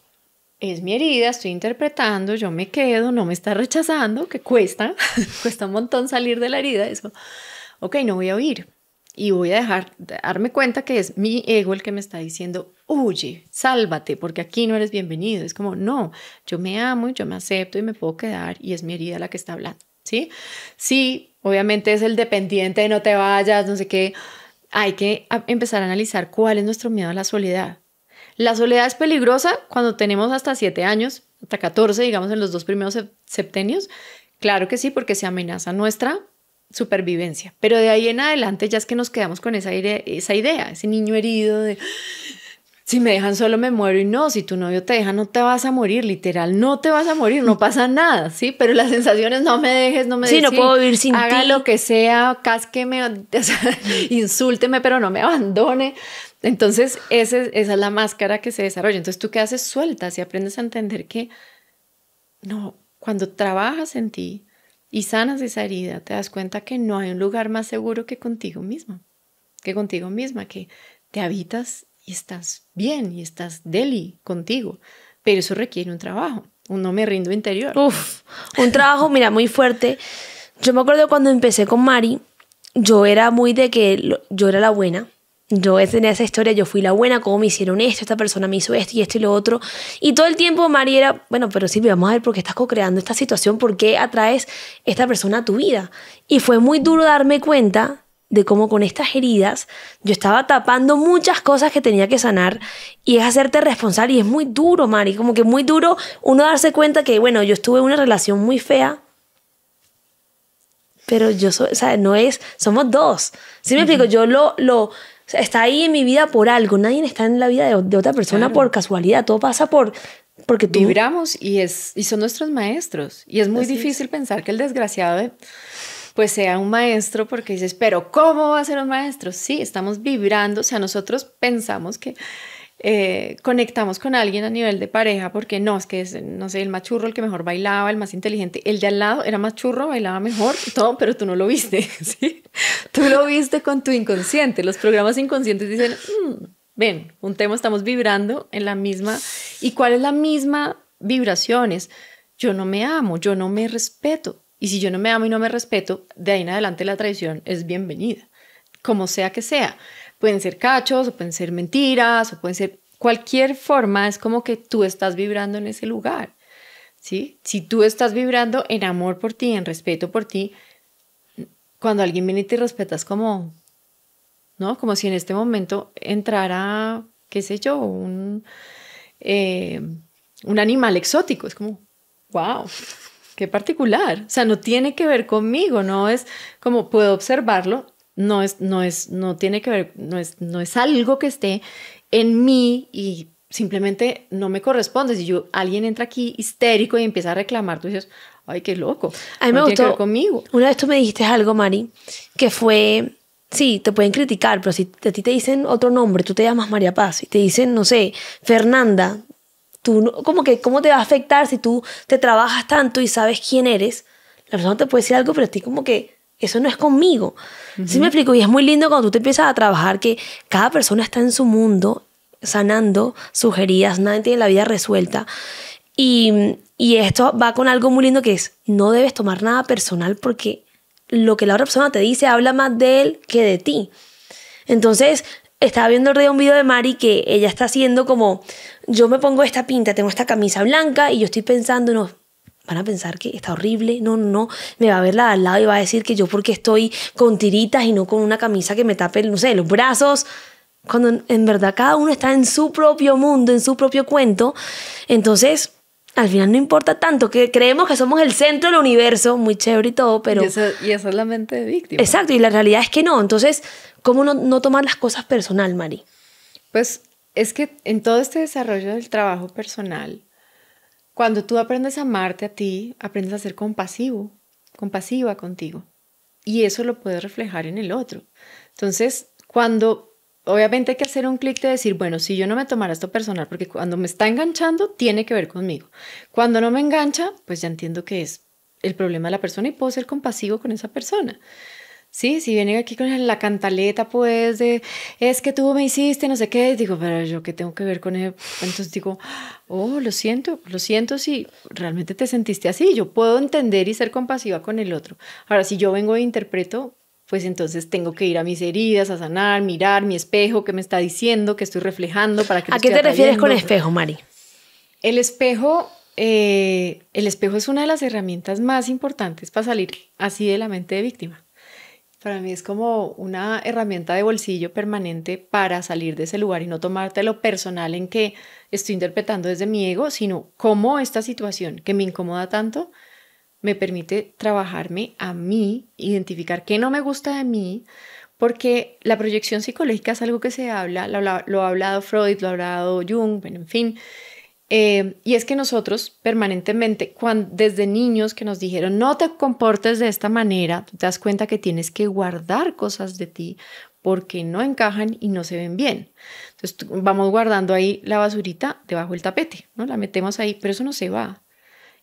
S2: es mi herida, estoy interpretando, yo me quedo, no me está rechazando, que cuesta, (laughs) cuesta un montón salir de la herida, eso, ok, no voy a huir y voy a dejar darme cuenta que es mi ego el que me está diciendo, huye, sálvate, porque aquí no eres bienvenido, es como, no, yo me amo, yo me acepto y me puedo quedar y es mi herida la que está hablando, ¿sí? Sí, obviamente es el dependiente, no te vayas, no sé qué, hay que empezar a analizar cuál es nuestro miedo a la soledad. La soledad es peligrosa cuando tenemos hasta 7 años, hasta 14, digamos, en los dos primeros septenios. Claro que sí, porque se amenaza nuestra supervivencia. Pero de ahí en adelante ya es que nos quedamos con esa, idea, ese niño herido de si me dejan solo me muero y no, si tu novio te deja no te vas a morir, literal, no te vas a morir, no mm. pasa nada, ¿sí? Pero las sensaciones no me dejes, no me dejes. Sí, no puedo vivir sin haga ti. lo que sea, cásqueme, que (laughs) mm. insúlteme, pero no me abandone. Entonces, esa es la máscara que se desarrolla. Entonces, ¿tú qué haces? Sueltas y aprendes a entender que no, cuando trabajas en ti y sanas esa herida, te das cuenta que no hay un lugar más seguro que contigo mismo, que contigo misma, que te habitas y estás bien y estás deli contigo. Pero eso requiere un trabajo, un no me rindo interior. Uf, un trabajo, mira, muy fuerte.
S1: Yo me acuerdo cuando empecé con Mari, yo era muy de que yo era la buena yo en esa historia yo fui la buena, cómo me hicieron esto, esta persona me hizo esto y esto y lo otro. Y todo el tiempo Mari era, bueno, pero sí, vamos a ver por qué estás co-creando esta situación, por qué atraes esta persona a tu vida. Y fue muy duro darme cuenta de cómo con estas heridas yo estaba tapando muchas cosas que tenía que sanar y es hacerte responsable y es muy duro, Mari, como que muy duro uno darse cuenta que, bueno, yo estuve en una relación muy fea, pero yo, soy, o sea, no es, somos dos. ¿Sí me explico? Yo lo, lo está ahí en mi vida por algo. Nadie está en la vida de, otra persona por casualidad. Todo pasa por
S2: porque tú... vibramos y es y son nuestros maestros y es muy difícil pensar que el desgraciado pues sea un maestro porque dices, pero ¿cómo va a ser un maestro? Sí, estamos vibrando, o sea, nosotros pensamos que eh, conectamos con alguien a nivel de pareja, porque no, es que es, no sé, el más el que mejor bailaba, el más inteligente, el de al lado era más churro, bailaba mejor, todo, pero tú no lo viste, (laughs) Tú lo viste con tu inconsciente. Los programas inconscientes dicen, mm, ven, un tema, estamos vibrando en la misma. ¿Y cuál es la misma vibración? Es, yo no me amo, yo no me respeto. Y si yo no me amo y no me respeto, de ahí en adelante la traición es bienvenida, como sea que sea pueden ser cachos, o pueden ser mentiras, o pueden ser cualquier forma, es como que tú estás vibrando en ese lugar. ¿sí? Si tú estás vibrando en amor por ti, en respeto por ti, cuando alguien viene y te respetas como, ¿no? Como si en este momento entrara, qué sé yo, un, eh, un animal exótico. Es como, wow, qué particular. O sea, no tiene que ver conmigo, no es como puedo observarlo no es, no es, no tiene que ver, no es, no es algo que esté en mí y simplemente no me corresponde. Si yo, alguien entra aquí histérico y empieza a reclamar, tú dices, ay, qué loco. A mí me gustó. conmigo.
S1: Una vez tú me dijiste algo, Mari, que fue, sí, te pueden criticar, pero si a ti te dicen otro nombre, tú te llamas María Paz y te dicen, no sé, Fernanda, tú, como que, ¿cómo te va a afectar si tú te trabajas tanto y sabes quién eres? La persona te puede decir algo, pero a ti como que eso no es conmigo. ¿Sí me explico? Y es muy lindo cuando tú te empiezas a trabajar que cada persona está en su mundo sanando sugeridas, nadie tiene la vida resuelta. Y, y esto va con algo muy lindo que es, no debes tomar nada personal porque lo que la otra persona te dice habla más de él que de ti. Entonces, estaba viendo el un video de Mari que ella está haciendo como, yo me pongo esta pinta, tengo esta camisa blanca y yo estoy pensando, no, van a pensar que está horrible, no, no, me va a ver la al lado y va a decir que yo porque estoy con tiritas y no con una camisa que me tape, no sé, los brazos. Cuando en verdad cada uno está en su propio mundo, en su propio cuento, entonces al final no importa tanto, que creemos que somos el centro del universo, muy chévere y todo, pero...
S2: Y es la mente de víctima.
S1: Exacto, y la realidad es que no. Entonces, ¿cómo no, no tomar las cosas
S2: personal, Mari? Pues es que en todo este desarrollo del trabajo personal, cuando tú aprendes a amarte a ti, aprendes a ser compasivo, compasiva contigo. Y eso lo puedes reflejar en el otro. Entonces, cuando obviamente hay que hacer un clic de decir, bueno, si yo no me tomara esto personal, porque cuando me está enganchando, tiene que ver conmigo. Cuando no me engancha, pues ya entiendo que es el problema de la persona y puedo ser compasivo con esa persona. Sí, si viene aquí con la cantaleta, pues, de es que tú me hiciste, no sé qué, digo, pero yo qué tengo que ver con eso. Entonces digo, oh, lo siento, lo siento si realmente te sentiste así. Yo puedo entender y ser compasiva con el otro. Ahora, si yo vengo e interpreto, pues entonces tengo que ir a mis heridas, a sanar, mirar mi espejo, qué me está diciendo, qué estoy reflejando, para que... ¿A qué te refieres con espejo, Mari? El espejo eh, el espejo es una de las herramientas más importantes para salir así de la mente de víctima. Para mí es como una herramienta de bolsillo permanente para salir de ese lugar y no tomártelo personal en que estoy interpretando desde mi ego, sino cómo esta situación que me incomoda tanto me permite trabajarme a mí, identificar qué no me gusta de mí, porque la proyección psicológica es algo que se habla, lo, ha hablado Freud, lo ha hablado Jung, bueno, en fin, eh, y es que nosotros permanentemente, cuando, desde niños que nos dijeron, no te comportes de esta manera, tú te das cuenta que tienes que guardar cosas de ti porque no encajan y no se ven bien. Entonces vamos guardando ahí la basurita debajo del tapete, ¿no? La metemos ahí, pero eso no se va.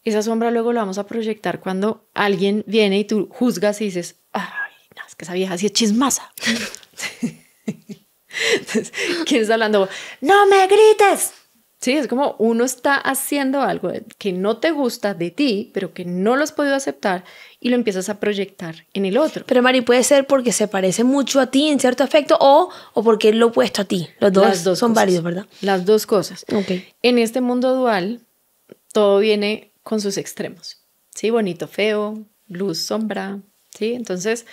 S2: Esa sombra luego la vamos a proyectar cuando alguien viene y tú juzgas y dices, ay, no, es que esa vieja así es chismosa. (laughs) Entonces, ¿quién está hablando? No me grites Sí, es como uno está haciendo algo que no te gusta de ti, pero que no lo has podido aceptar y lo empiezas a proyectar en el otro. Pero Mari, puede ser porque se parece mucho a ti en cierto aspecto o, o porque es
S1: lo opuesto a ti. Los dos, son varios, ¿verdad? Las
S2: dos cosas. Okay. En este mundo dual, todo viene con sus extremos. Sí, bonito, feo, luz, sombra. Sí, entonces,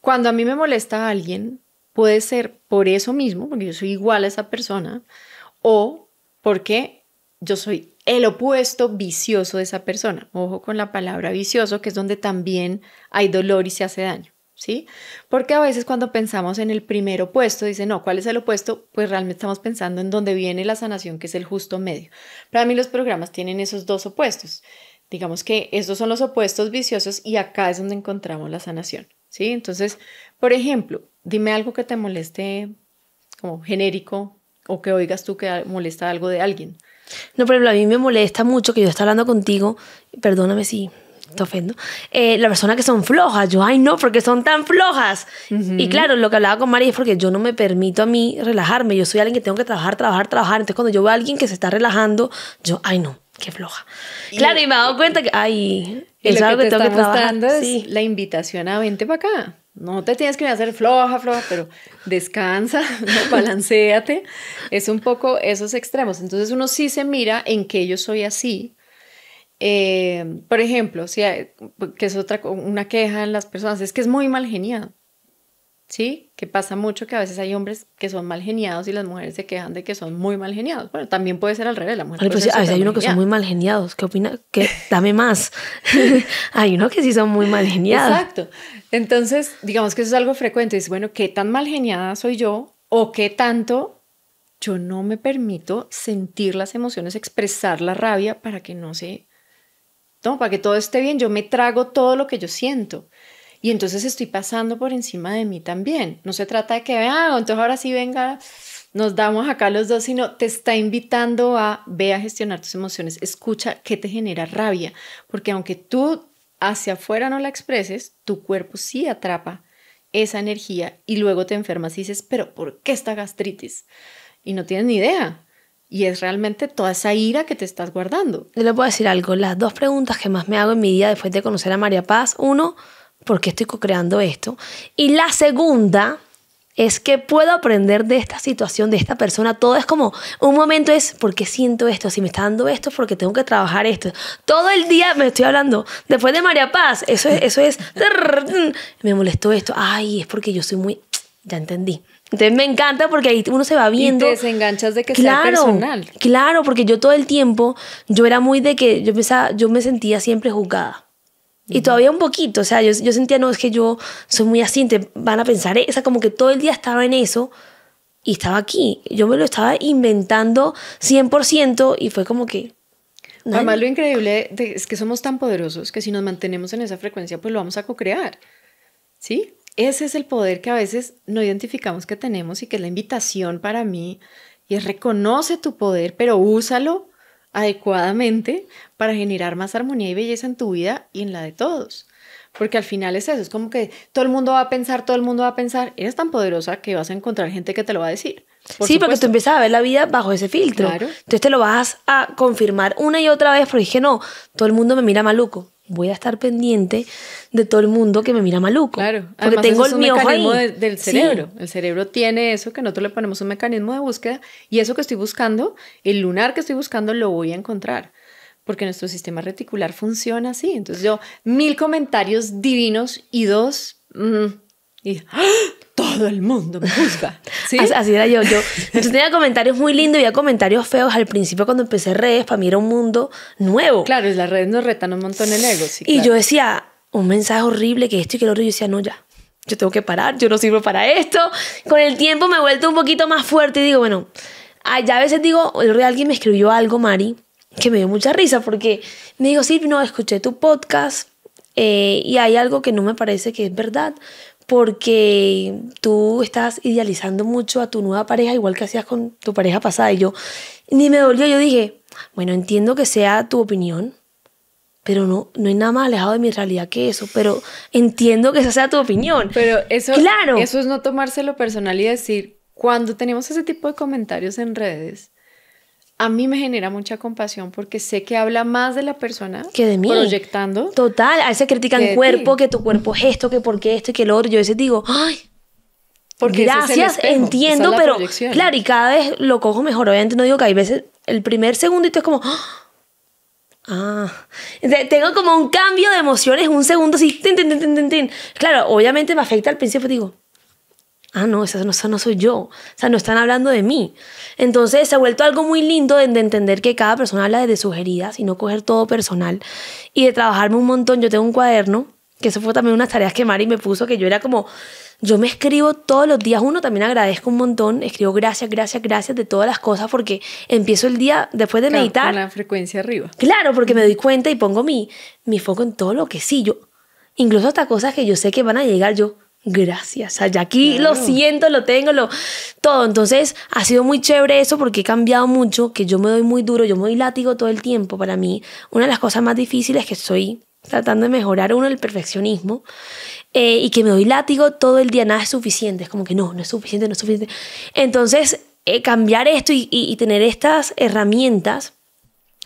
S2: cuando a mí me molesta a alguien, puede ser por eso mismo, porque yo soy igual a esa persona, o porque yo soy el opuesto vicioso de esa persona. Ojo con la palabra vicioso, que es donde también hay dolor y se hace daño. ¿Sí? Porque a veces cuando pensamos en el primer opuesto, dice no, ¿cuál es el opuesto? Pues realmente estamos pensando en dónde viene la sanación, que es el justo medio. Para mí los programas tienen esos dos opuestos. Digamos que estos son los opuestos viciosos y acá es donde encontramos la sanación, ¿sí? Entonces, por ejemplo, dime algo que te moleste como genérico o que oigas tú que molesta algo de alguien. No, pero a mí me molesta
S1: mucho que yo esté hablando contigo, perdóname si te ofendo, eh, la persona que son flojas, yo, ay no, porque son tan flojas. Y claro, lo que hablaba con María es porque yo no me permito a mí relajarme, yo soy alguien que tengo que trabajar, trabajar, trabajar, entonces cuando yo veo a alguien que se está relajando, yo, ay no,
S2: qué floja. claro, y me he dado cuenta que, ay, es algo que, tengo que trabajar. sí. la invitación a vente para acá. No te tienes que hacer floja, floja, pero descansa, (laughs) balanceate. Es un poco esos extremos. Entonces uno sí se mira en que yo soy así. Eh, por ejemplo, si que es otra una queja en las personas, es que es muy mal geniado. ¿sí? Que pasa mucho que a veces hay hombres que son mal geniados y las mujeres se quejan de que son muy mal geniados. Bueno, también puede ser al revés, la a veces hay uno que son muy mal
S1: geniados. ¿Qué opina? Dame más. (laughs) hay uno que sí son muy mal geniados. Exacto.
S2: Entonces, digamos que eso es algo frecuente. Es bueno, ¿qué tan mal geniada soy yo? ¿O qué tanto yo no me permito sentir las emociones, expresar la rabia para que no se... No, para que todo esté bien, yo me trago todo lo que yo siento. Y entonces estoy pasando por encima de mí también. No se trata de que, ah, entonces ahora sí venga, nos damos acá los dos, sino te está invitando a, ve a gestionar tus emociones, escucha qué te genera rabia, porque aunque tú hacia afuera no la expreses, tu cuerpo sí atrapa esa energía y luego te enfermas y dices, pero ¿por qué esta gastritis? Y no tienes ni idea. Y es realmente toda esa ira que te estás guardando.
S1: Yo le puedo decir algo, las dos preguntas que más me hago en mi día después de conocer a María Paz, uno, ¿por qué estoy co-creando esto? Y la segunda es que puedo aprender de esta situación, de esta persona. Todo es como, un momento es, porque siento esto? Si me está dando esto, porque tengo que trabajar esto. Todo el día me estoy hablando. Después de María Paz, eso es, eso es, (laughs) me molestó esto. Ay, es porque yo soy muy, ya entendí. Entonces me encanta porque ahí uno se va viendo. Y te
S2: desenganchas de que sea personal.
S1: Claro, porque yo todo el tiempo, yo era muy de que, yo, pensaba, yo me sentía siempre juzgada. Y todavía un poquito, o sea, yo, yo sentía, no, es que yo soy muy así, van a pensar, esa eh, como que todo el día estaba en eso y
S2: estaba aquí. Yo
S1: me lo estaba inventando 100% y fue como que...
S2: Además, lo increíble es que somos tan poderosos que si nos mantenemos en esa frecuencia, pues lo vamos a co-crear. ¿Sí? Ese es el poder que a veces no identificamos que tenemos y que es la invitación para mí. Y es reconoce tu poder, pero úsalo adecuadamente para generar más armonía y belleza en tu vida y en la de todos. Porque al final es eso, es como que todo el mundo va a pensar, todo el mundo va a pensar, eres tan poderosa que vas a encontrar gente que te lo va a decir.
S1: sí, porque tú empiezas a ver la vida bajo ese filtro. Entonces te lo vas a confirmar una y otra vez porque dije, no, todo el mundo me mira maluco voy a estar pendiente de todo el mundo que me mira maluco. Claro, porque tengo el mecanismo del cerebro.
S2: El cerebro tiene eso que nosotros le ponemos un mecanismo de búsqueda y eso que estoy buscando, el lunar que estoy buscando, lo voy a encontrar. Porque nuestro sistema reticular funciona así. Entonces yo, mil comentarios divinos y dos... Mm, y, ¡ah! todo el mundo me juzga. Así era yo.
S1: Yo, tenía comentarios muy lindos y había comentarios feos. Al principio, cuando empecé redes, para mí era un mundo nuevo. Claro, y las redes nos retan un montón el ego. y yo decía, un mensaje horrible que esto y que lo otro. Yo decía, no, ya, yo tengo que parar, yo no sirvo para esto. Con el tiempo me he vuelto un poquito más fuerte y digo, bueno, ya a veces digo, el alguien me escribió algo, Mari, que me dio mucha risa porque me dijo, sí, no, escuché tu podcast. Eh, y hay algo que no me parece que es verdad, porque tú estás idealizando mucho a tu nueva pareja, igual que hacías con tu pareja pasada. Y yo ni me dolió, yo dije, bueno, entiendo que sea tu opinión, pero no, no hay nada más alejado de mi realidad que eso, pero entiendo
S2: que esa sea tu opinión. Pero eso, claro. eso es no tomárselo personal y decir, cuando tenemos ese tipo de comentarios en redes, a mí me genera mucha compasión porque sé que habla más de la persona que de mí. Proyectando.
S1: Total, a veces critican el cuerpo,
S2: que tu cuerpo es
S1: esto, que por qué esto y que lo otro. Yo a veces digo, ay, porque gracias, entiendo, pero claro, y cada vez lo cojo mejor. Obviamente no digo que hay veces, el primer segundo segundito es como, ah, ah". tengo como un cambio de emociones, un segundo así, Claro, obviamente me afecta al principio, pues digo, ah, no, esa no, no soy yo. O sea, no están hablando de mí. Entonces se ha vuelto algo muy lindo de, entender que cada persona habla desde sus heridas y no coger todo personal y de trabajarme un montón. Yo tengo un cuaderno, que eso fue también unas tareas que Mari me puso, que yo era como, yo me escribo todos los días uno, también agradezco un montón, escribo gracias, gracias, gracias de todas las cosas porque empiezo el día después de meditar. Con la
S2: frecuencia arriba.
S1: Claro, porque me doy cuenta y pongo mi, mi foco en todo lo que sí, yo, incluso hasta cosas que yo sé que van a llegar, yo gracias. Allá aquí lo siento, lo tengo, lo todo. Entonces ha sido muy chévere eso porque he cambiado mucho, que yo me doy muy duro, yo me doy látigo todo el tiempo. Para mí, una de las cosas más difíciles que soy tratando de mejorar uno el perfeccionismo eh, y que me doy látigo todo el día, nada es suficiente, es como que no, no es suficiente, no es suficiente. Entonces, eh, cambiar esto y, tener estas herramientas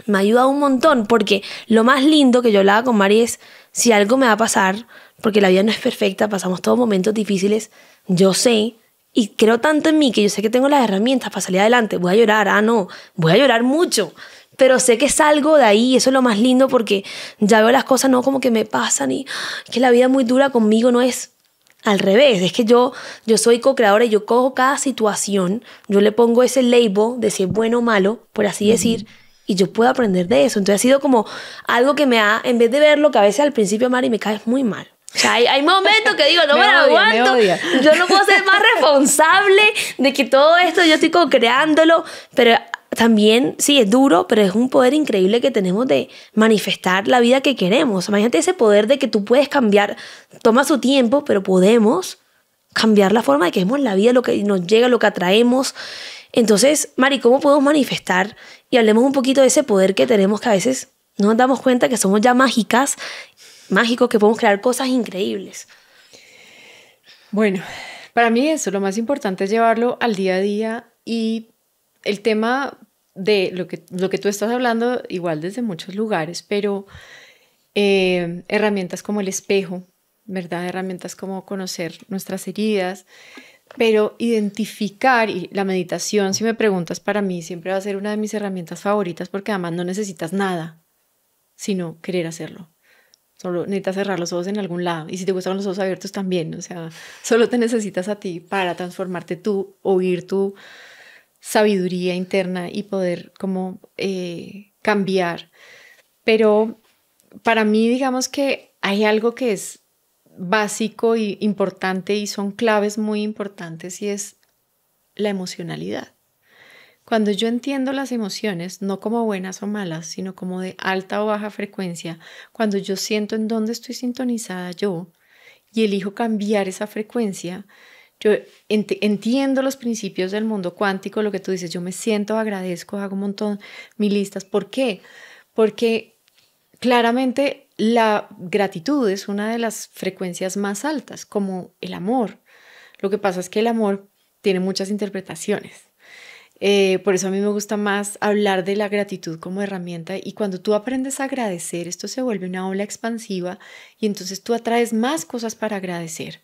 S1: me ha ayudado un montón porque lo más lindo que yo hablaba con Mari es si algo me va a pasar, porque la vida no es perfecta, pasamos todos momentos difíciles, yo sé, y creo tanto en mí que yo sé que tengo las herramientas para salir adelante, voy a llorar, ah, no, voy a llorar mucho, pero sé que salgo de ahí, eso es lo más lindo porque ya veo las cosas no como que me pasan y ah, que la vida muy dura conmigo, no es al revés, es que yo, yo soy co-creadora y yo cojo cada situación, yo le pongo ese label de si es bueno o malo, por así decir, y yo puedo aprender de eso. Entonces ha sido como algo que me ha, en vez de verlo, que a veces al principio, Mari, me caes muy mal hay, momentos que digo, no (laughs) me, lo aguanto. yo no puedo ser más responsable de que todo esto yo estoy creándolo, pero también, sí, es duro, pero es un poder increíble que tenemos de manifestar la vida que queremos. Imagínate ese poder de que tú puedes cambiar, toma su tiempo, pero podemos cambiar la forma de que vemos la vida, lo que nos llega, lo que atraemos. Entonces, Mari, ¿cómo podemos manifestar? Y hablemos un poquito de ese poder que tenemos que a veces no nos damos cuenta que somos ya mágicas mágico que podemos crear cosas increíbles.
S2: Bueno, para mí eso, lo más importante es llevarlo al día a día y el tema de lo que, lo que tú estás hablando, igual desde muchos lugares, pero eh, herramientas como el espejo, ¿verdad? Herramientas como conocer nuestras heridas, pero identificar y la meditación, si me preguntas, para mí siempre va a ser una de mis herramientas favoritas porque además no necesitas nada, sino querer hacerlo. Solo necesitas cerrar los ojos en algún lado. Y si te gustan los ojos abiertos también, o sea, (laughs) solo te necesitas a ti para transformarte tú, oír tu sabiduría interna y poder como eh, cambiar. Pero para mí, digamos que hay algo que es básico y importante y son claves muy importantes y es la emocionalidad. Cuando yo entiendo las emociones, no como buenas o malas, sino como de alta o baja frecuencia, cuando yo siento en dónde estoy sintonizada yo y elijo cambiar esa frecuencia, yo entiendo los principios del mundo cuántico, lo que tú dices, yo me siento, agradezco, hago un montón mil listas. ¿Por qué? Porque claramente la gratitud es una de las frecuencias más altas, como el amor. Lo que pasa es que el amor tiene muchas interpretaciones. Eh, por eso a mí me gusta más hablar de la gratitud como herramienta y cuando tú aprendes a agradecer, esto se vuelve una ola expansiva y entonces tú atraes más cosas para agradecer,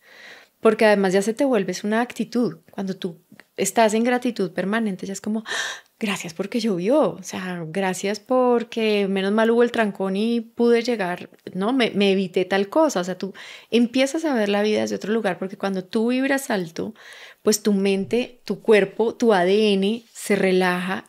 S2: porque además ya se te vuelve una actitud. Cuando tú estás en gratitud permanente, ya es como, gracias porque llovió, o sea, gracias porque menos mal hubo el trancón y pude llegar, no, me, evité tal cosa, o sea, tú empiezas a ver la vida desde otro lugar porque cuando tú vibras alto, pues tu mente, tu cuerpo, tu ADN se relaja,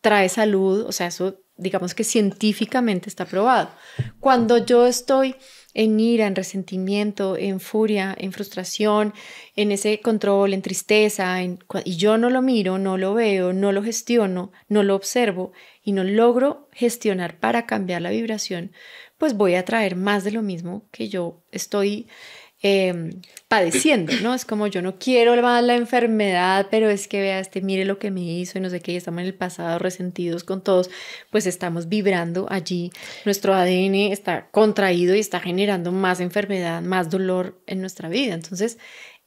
S2: trae salud, o sea, eso digamos que científicamente está probado. Cuando yo estoy en ira, en resentimiento, en furia, en frustración, en ese control, en tristeza, en, y yo no lo miro, no lo veo, no lo gestiono, no lo observo y no logro gestionar para cambiar la vibración, pues voy a traer más de lo mismo que yo estoy Em, padeciendo, ¿no? Es como yo no quiero la enfermedad, pero es que vea este, mire lo que me hizo y no sé qué, estamos en el pasado resentidos con todos, pues estamos vibrando allí, nuestro ADN está contraído y está generando más enfermedad, más dolor en nuestra vida. Entonces,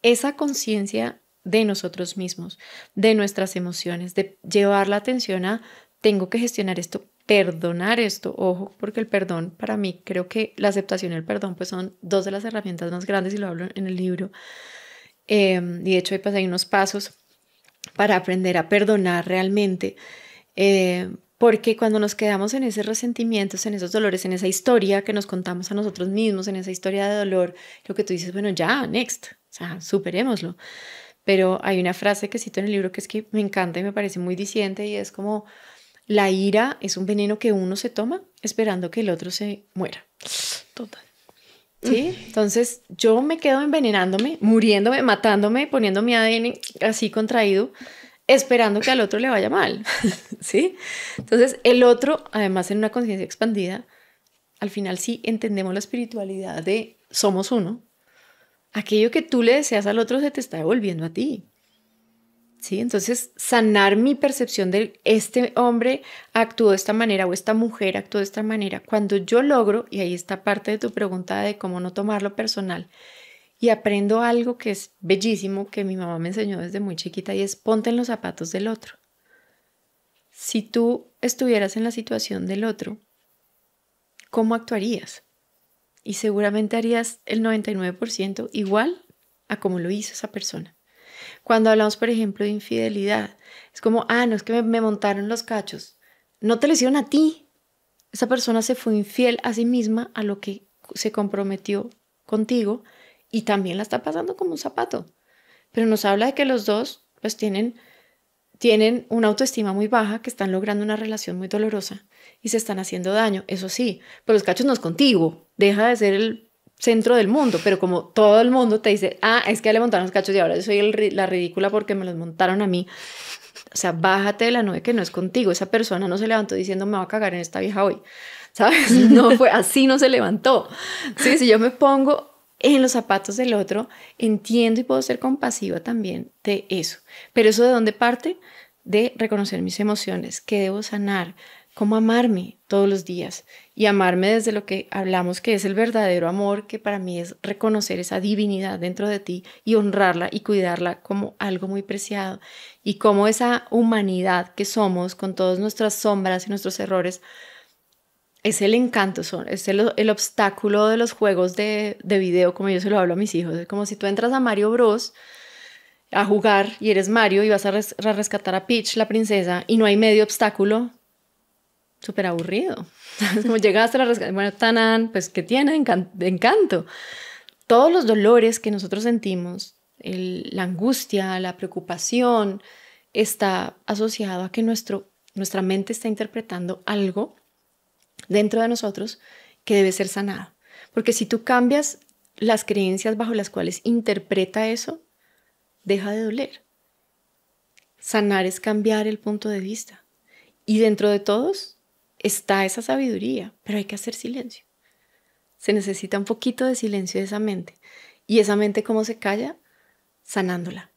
S2: esa conciencia de nosotros mismos, de nuestras emociones, de llevar la atención a tengo que gestionar esto perdonar esto, ojo, porque el perdón para mí, creo que la aceptación y el perdón pues son dos de las herramientas más grandes y lo hablo en el libro. Em, y de hecho pues, hay unos pasos para aprender a perdonar realmente, eh, porque cuando nos quedamos en esos resentimientos, en esos dolores, en esa historia que nos contamos a nosotros mismos, en esa historia de dolor, lo que tú dices, bueno, ya, next, o sea, superémoslo. Pero hay una frase que cito en el libro que es que me encanta y me parece muy diciente y es como la ira es un veneno que uno se toma esperando que el otro se muera. Total. ¿Sí? Mm. Entonces yo me quedo envenenándome, muriéndome, matándome, poniendo mi ADN así contraído, esperando que al otro le vaya mal. (laughs) ¿Sí? Entonces el otro, además en una conciencia expandida, al final sí entendemos la espiritualidad de somos uno. Aquello que tú le deseas al otro se te está devolviendo a ti. Entonces, sanar mi percepción de este hombre actuó de esta manera o esta mujer actuó de esta manera. Cuando yo logro, y ahí está parte de tu pregunta de cómo no tomarlo personal, y aprendo algo que es bellísimo, que mi mamá me enseñó desde muy chiquita, y es ponte en los zapatos del otro. Si tú estuvieras en la situación del otro, ¿cómo actuarías? Y seguramente harías el 99% igual a como lo hizo esa persona. Cuando hablamos, por ejemplo, de infidelidad, es como, ah, no es que me, montaron los cachos. No te lo hicieron a ti. Esa persona se fue infiel a sí misma a lo que se comprometió contigo y también la está pasando como un zapato. Pero nos habla de que los dos pues tienen tienen una autoestima muy baja, que están logrando una relación muy dolorosa y se están haciendo daño. Eso sí, pero pues, los cachos no es contigo. Deja de ser el centro del mundo, pero como todo el mundo te dice, ah, es que le montaron los cachos y ahora soy la ridícula porque me los montaron a mí. O sea, bájate de la nube que no es contigo. Esa persona no se levantó diciendo, me va a cagar en esta vieja hoy. ¿Sabes? (laughs) No fue así, no se levantó. Sí, si yo me pongo en los zapatos del otro, entiendo y puedo ser compasiva también de eso. Pero eso de dónde parte? De reconocer mis emociones, que debo sanar, cómo amarme todos los días y amarme desde lo que hablamos que es el verdadero amor, que para mí es reconocer esa divinidad dentro de ti y honrarla y cuidarla como algo muy preciado y como esa humanidad que somos con todas nuestras sombras y nuestros errores es el encanto, son, es el, obstáculo de los juegos de, de video, como yo se lo hablo a mis hijos. Es como si tú entras a Mario Bros a jugar y eres Mario y vas a rescatar a Peach, la princesa, y no hay medio obstáculo, súper aburrido. (laughs) como llegaste a la bueno, tanan, pues que tiene encanto. Todos los dolores que nosotros sentimos, el, la angustia, la preocupación, está asociado a que nuestro, nuestra mente está interpretando algo dentro de nosotros que debe ser sanado. Porque si tú cambias las creencias bajo las cuales interpreta eso, deja de doler. Sanar es cambiar el punto de vista. Y dentro de todos está esa sabiduría, pero hay que hacer silencio. Se necesita un poquito de silencio de esa mente. ¿Y esa mente cómo se calla? Sanándola,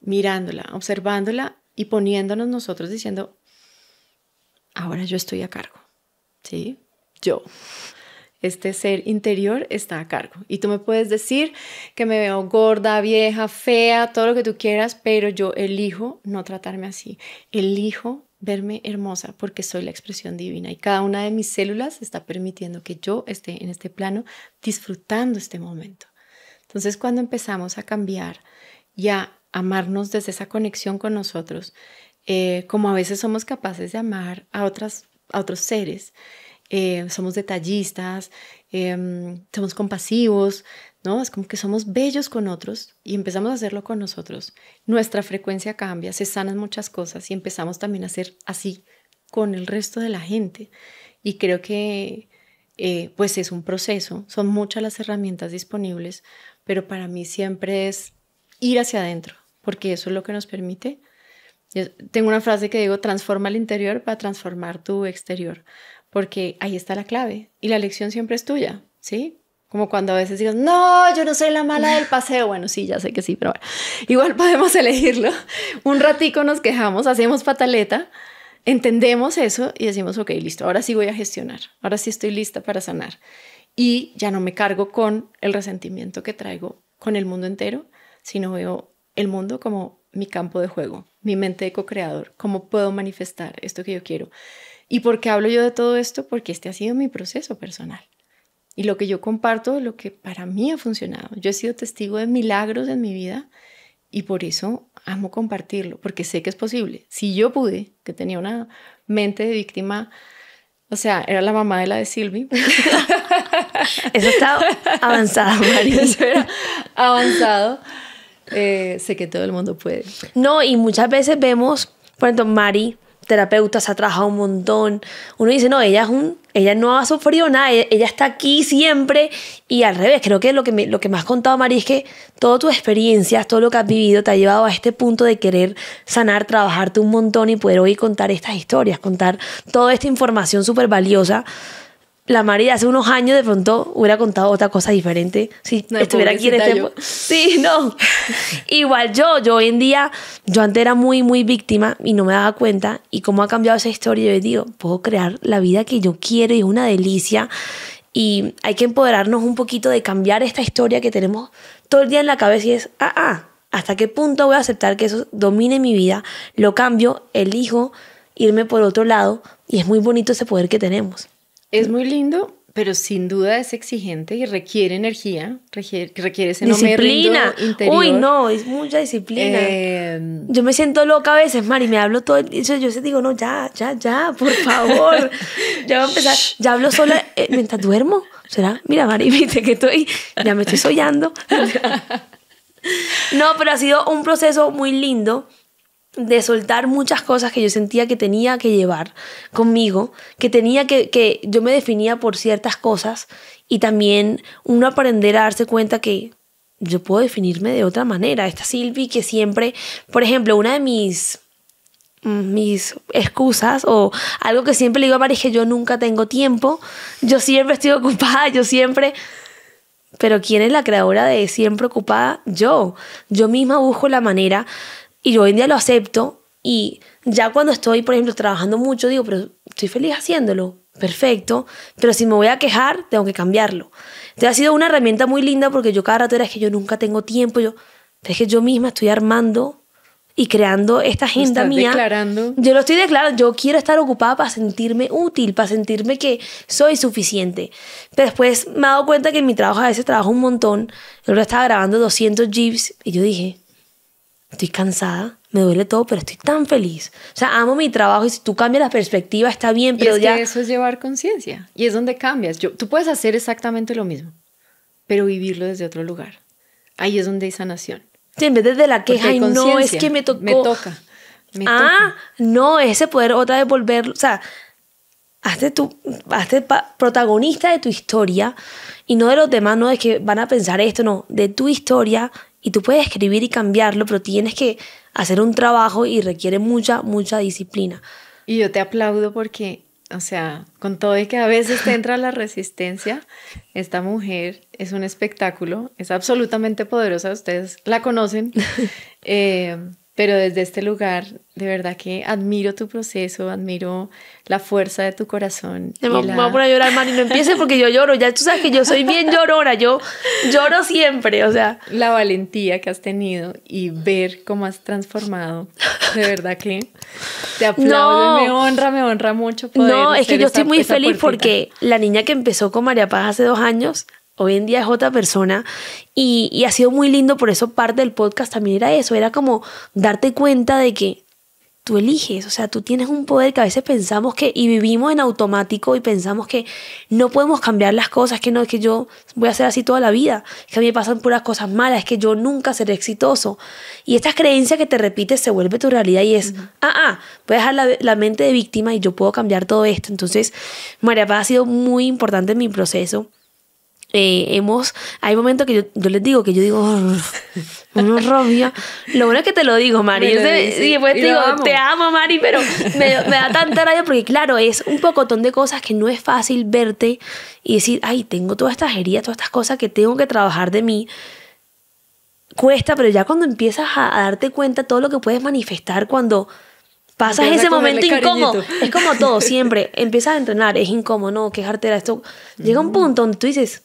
S2: mirándola, observándola y poniéndonos nosotros diciendo, ahora yo estoy a cargo, ¿sí? Yo. Este ser interior está a cargo. Y tú me puedes decir que me veo gorda, vieja, fea, todo lo que tú quieras, pero yo elijo no tratarme así. Elijo verme hermosa porque soy la expresión divina y cada una de mis células está permitiendo que yo esté en este plano disfrutando este momento. Entonces cuando empezamos a cambiar y a amarnos desde esa conexión con nosotros, eh, como a veces somos capaces de amar a, otras, a otros seres, eh, somos detallistas, em, somos compasivos, ¿no? Es como que somos bellos con otros y empezamos a hacerlo con nosotros. Nuestra frecuencia cambia, se sanan muchas cosas y empezamos también a ser así con el resto de la gente. Y creo que eh, pues es un proceso, son muchas las herramientas disponibles, pero para mí siempre es ir hacia adentro, porque eso es lo que nos permite. tengo una frase que digo, transforma el interior para transformar tu exterior, porque ahí está la clave y la lección siempre es tuya, ¿sí? Como cuando a veces digo, no, yo no soy la mala del paseo. Bueno, sí, ya sé que sí, pero igual podemos elegirlo. Un ratico nos quejamos, hacemos pataleta, entendemos eso y decimos, ok, listo, ahora sí voy a gestionar, ahora sí estoy lista para sanar. Y ya no me cargo con el resentimiento que traigo con el mundo entero, sino veo el mundo como mi campo de juego, mi mente de co-creador, cómo puedo manifestar esto que yo quiero. ¿Y por qué hablo yo de todo esto? Porque este ha sido mi proceso personal. Y lo que yo comparto, es lo que para mí ha funcionado. Yo he sido testigo de milagros en mi vida y por eso amo compartirlo, porque sé que es posible. Si yo pude, que tenía una mente de víctima, o sea, era la mamá de la de Silvi. (laughs) eso está avanzado, (laughs) María. Eso era avanzado. Eh, sé que todo el mundo puede. No, y muchas veces
S1: vemos, por ejemplo, Mari terapeutas, ha trabajado un montón. Uno dice, no, ella, es un, ella no ha sufrido nada, e-, ella, está aquí siempre. Y al revés, creo que lo que, me, lo que más has contado, María, es que todas tus experiencias, todo lo que has vivido, te ha llevado a este punto de querer sanar, trabajarte un montón y poder hoy contar estas historias, contar toda esta información súper valiosa la María hace unos años de pronto hubiera contado otra cosa diferente si estuviera aquí en este... tiempo. (laughs) Sí, no. (laughs) Igual yo, yo hoy en día, yo antes era muy, muy víctima y no me daba cuenta. Y cómo ha cambiado esa historia, yo digo, puedo crear la vida que yo quiero y es una delicia. Y hay que empoderarnos un poquito de cambiar esta historia que tenemos todo el día en la cabeza y es, ah, ah, ¿hasta qué punto voy a aceptar que eso domine mi vida? Lo cambio, elijo irme por otro lado y es muy bonito ese poder que tenemos.
S2: Es muy lindo, pero sin duda es exigente y requiere energía, requiere, requiere disciplina. Uy, no,
S1: es mucha disciplina.
S2: Em,
S1: yo me siento loca a veces, Mari, me hablo todo, día. yo se digo, no, ya, ya, ya, por favor. (laughs) ya voy a empezar, ya hablo sola eh, mientras duermo. ¿Será? Mira, Mari, (laughs) viste que estoy, ya me estoy soñando. (laughs) no, pero ha sido un proceso muy lindo de soltar muchas cosas que yo sentía que tenía que llevar conmigo, que tenía que, que yo me definía por ciertas cosas y también uno aprender a darse cuenta que yo puedo definirme de otra manera. Esta Silvi que siempre, por ejemplo, una de mis mis excusas o algo que siempre le digo a Mari es que yo nunca tengo tiempo, yo siempre estoy ocupada, yo siempre... Pero ¿quién es la creadora de siempre ocupada? Yo. Yo misma busco la manera y yo hoy en día lo acepto y ya cuando estoy, por ejemplo, trabajando mucho, digo, pero estoy feliz haciéndolo, perfecto, pero si me voy a quejar, tengo que cambiarlo. Entonces ha sido una herramienta muy linda porque yo cada rato era es que yo nunca tengo tiempo, yo, es que yo misma estoy armando y creando esta agenda ¿Estás mía. Declarando. Yo lo estoy declarando, yo quiero estar ocupada para sentirme útil, para sentirme que soy suficiente. Pero después me he dado cuenta que en mi trabajo a veces trabajo un montón. Yo estaba grabando 200 jeeps y yo dije, estoy cansada, me duele todo, pero estoy tan feliz. O sea, amo mi trabajo y si tú cambias la perspectiva está bien, pero es ya... eso
S2: es llevar conciencia y es donde cambias. Yo, tú puedes hacer exactamente lo mismo, pero vivirlo desde otro lugar. Ahí es donde hay sanación. Sí, en vez de la queja, y no, es que me tocó. Me ah, toca. ah,
S1: no, ese poder otra vez volver, o sea, hazte hazte protagonista de tu historia y no de los demás, no es que van a pensar esto, no, de tu historia y tú puedes escribir y cambiarlo, pero tienes que hacer un trabajo y requiere
S2: mucha, mucha disciplina. Y yo te aplaudo porque, o sea, con todo y que a veces te entra la resistencia, esta mujer es un espectáculo, es absolutamente poderosa, ustedes la conocen. (laughs) Eh, pero desde este lugar, de verdad que admiro tu proceso, admiro la fuerza de tu corazón. Me, voy a poner a llorar, Mari, no empieces porque yo lloro, ya tú sabes que yo soy bien llorora, yo lloro siempre, o sea. La valentía que has tenido y ver cómo has transformado, de verdad que te aplaudo me honra, me honra mucho poder No, es que yo estoy muy feliz porque
S1: la niña que empezó con María Paz hace dos años, hoy en día es otra persona y, ha sido muy lindo, por eso parte del podcast también era eso, era como darte cuenta de que tú eliges, o sea, tú tienes un poder que a veces pensamos que, y vivimos en automático y pensamos que no podemos cambiar las cosas, que no, es que yo voy a ser así toda la vida, que a mí me pasan puras cosas malas, es que yo nunca seré exitoso. Y estas creencias que te repites se vuelve tu realidad y es, ah, ah, voy a dejar la, la, mente de víctima y yo puedo cambiar todo esto. Entonces, María Paz ha sido muy importante en mi proceso este, hemos, hay momentos que yo, yo, les digo que yo digo, una robia. Lo bueno es que te lo digo, Mari. Pues, y después te digo, amo. te amo, Mari, pero me, da tanta rabia porque, claro, es un pocotón de cosas que no es fácil verte y decir, ay, tengo todas estas heridas, todas estas cosas que tengo que trabajar de mí. Cuesta, pero ya cuando empiezas a, darte cuenta todo lo que puedes manifestar cuando pasas ese momento incómodo. Es como todo, siempre. Empiezas a entrenar, es incómodo, no, qué de esto. Llega un mm. punto donde tú dices,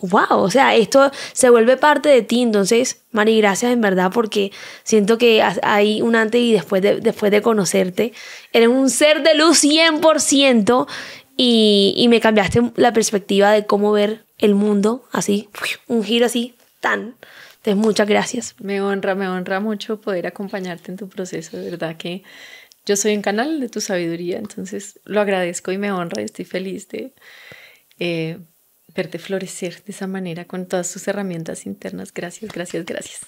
S1: wow, o sea, esto se vuelve parte de ti. Entonces, Mari, gracias en verdad porque siento que hay un antes y después de, después de conocerte. Eres un ser de luz 100% y, y me cambiaste la perspectiva de cómo ver el mundo así, un giro así, tan.
S2: Entonces, muchas gracias. Me honra, me honra mucho poder acompañarte en tu proceso, de verdad que yo soy un canal de tu sabiduría, entonces lo agradezco y me honra y estoy feliz de... Eh, de florecer de esa manera con todas sus herramientas internas. Gracias, gracias, gracias.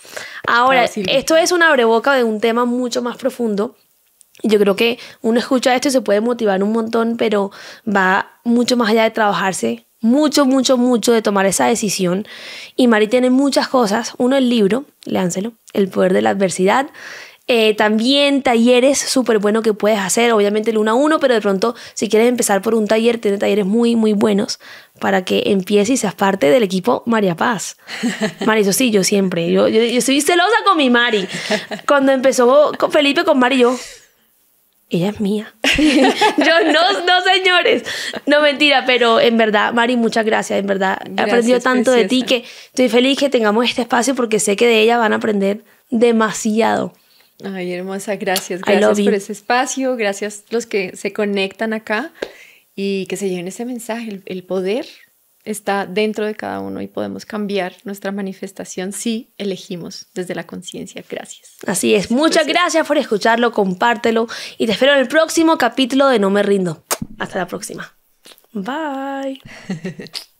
S2: Ahora, esto es una abreboca de un tema mucho más profundo.
S1: Yo creo que uno escucha esto y se puede motivar un montón, pero va mucho más allá de trabajarse, mucho, mucho, mucho de tomar esa decisión. Y Mari tiene muchas cosas. Uno, el libro, léanselo, El poder de la adversidad. Eh, también talleres súper buenos que puedes hacer, obviamente el uno a uno, pero de pronto si quieres empezar por un taller, tiene talleres muy, muy buenos para que empieces y seas parte del equipo María Paz. (laughs) Mari, eso sí, yo siempre, yo, yo, soy celosa con mi Mari. Cuando empezó con Felipe, con Mari, yo, ella es mía. (laughs) yo no, no, señores. No mentira, pero en verdad, Mari, muchas gracias. En verdad, gracias, he aprendido tanto de ti que estoy feliz que tengamos este espacio porque sé que de ella van a
S2: aprender demasiado. Ay, hermosa, gracias. Gracias por ese espacio, gracias los que se conectan acá y que se lleven ese mensaje. El, poder está dentro de cada uno y podemos cambiar nuestra manifestación si elegimos desde la conciencia. Gracias.
S1: Así es. Muchas gracias por escucharlo, compártelo y te espero en el próximo capítulo de No Me Rindo. Hasta la próxima. Bye. (laughs)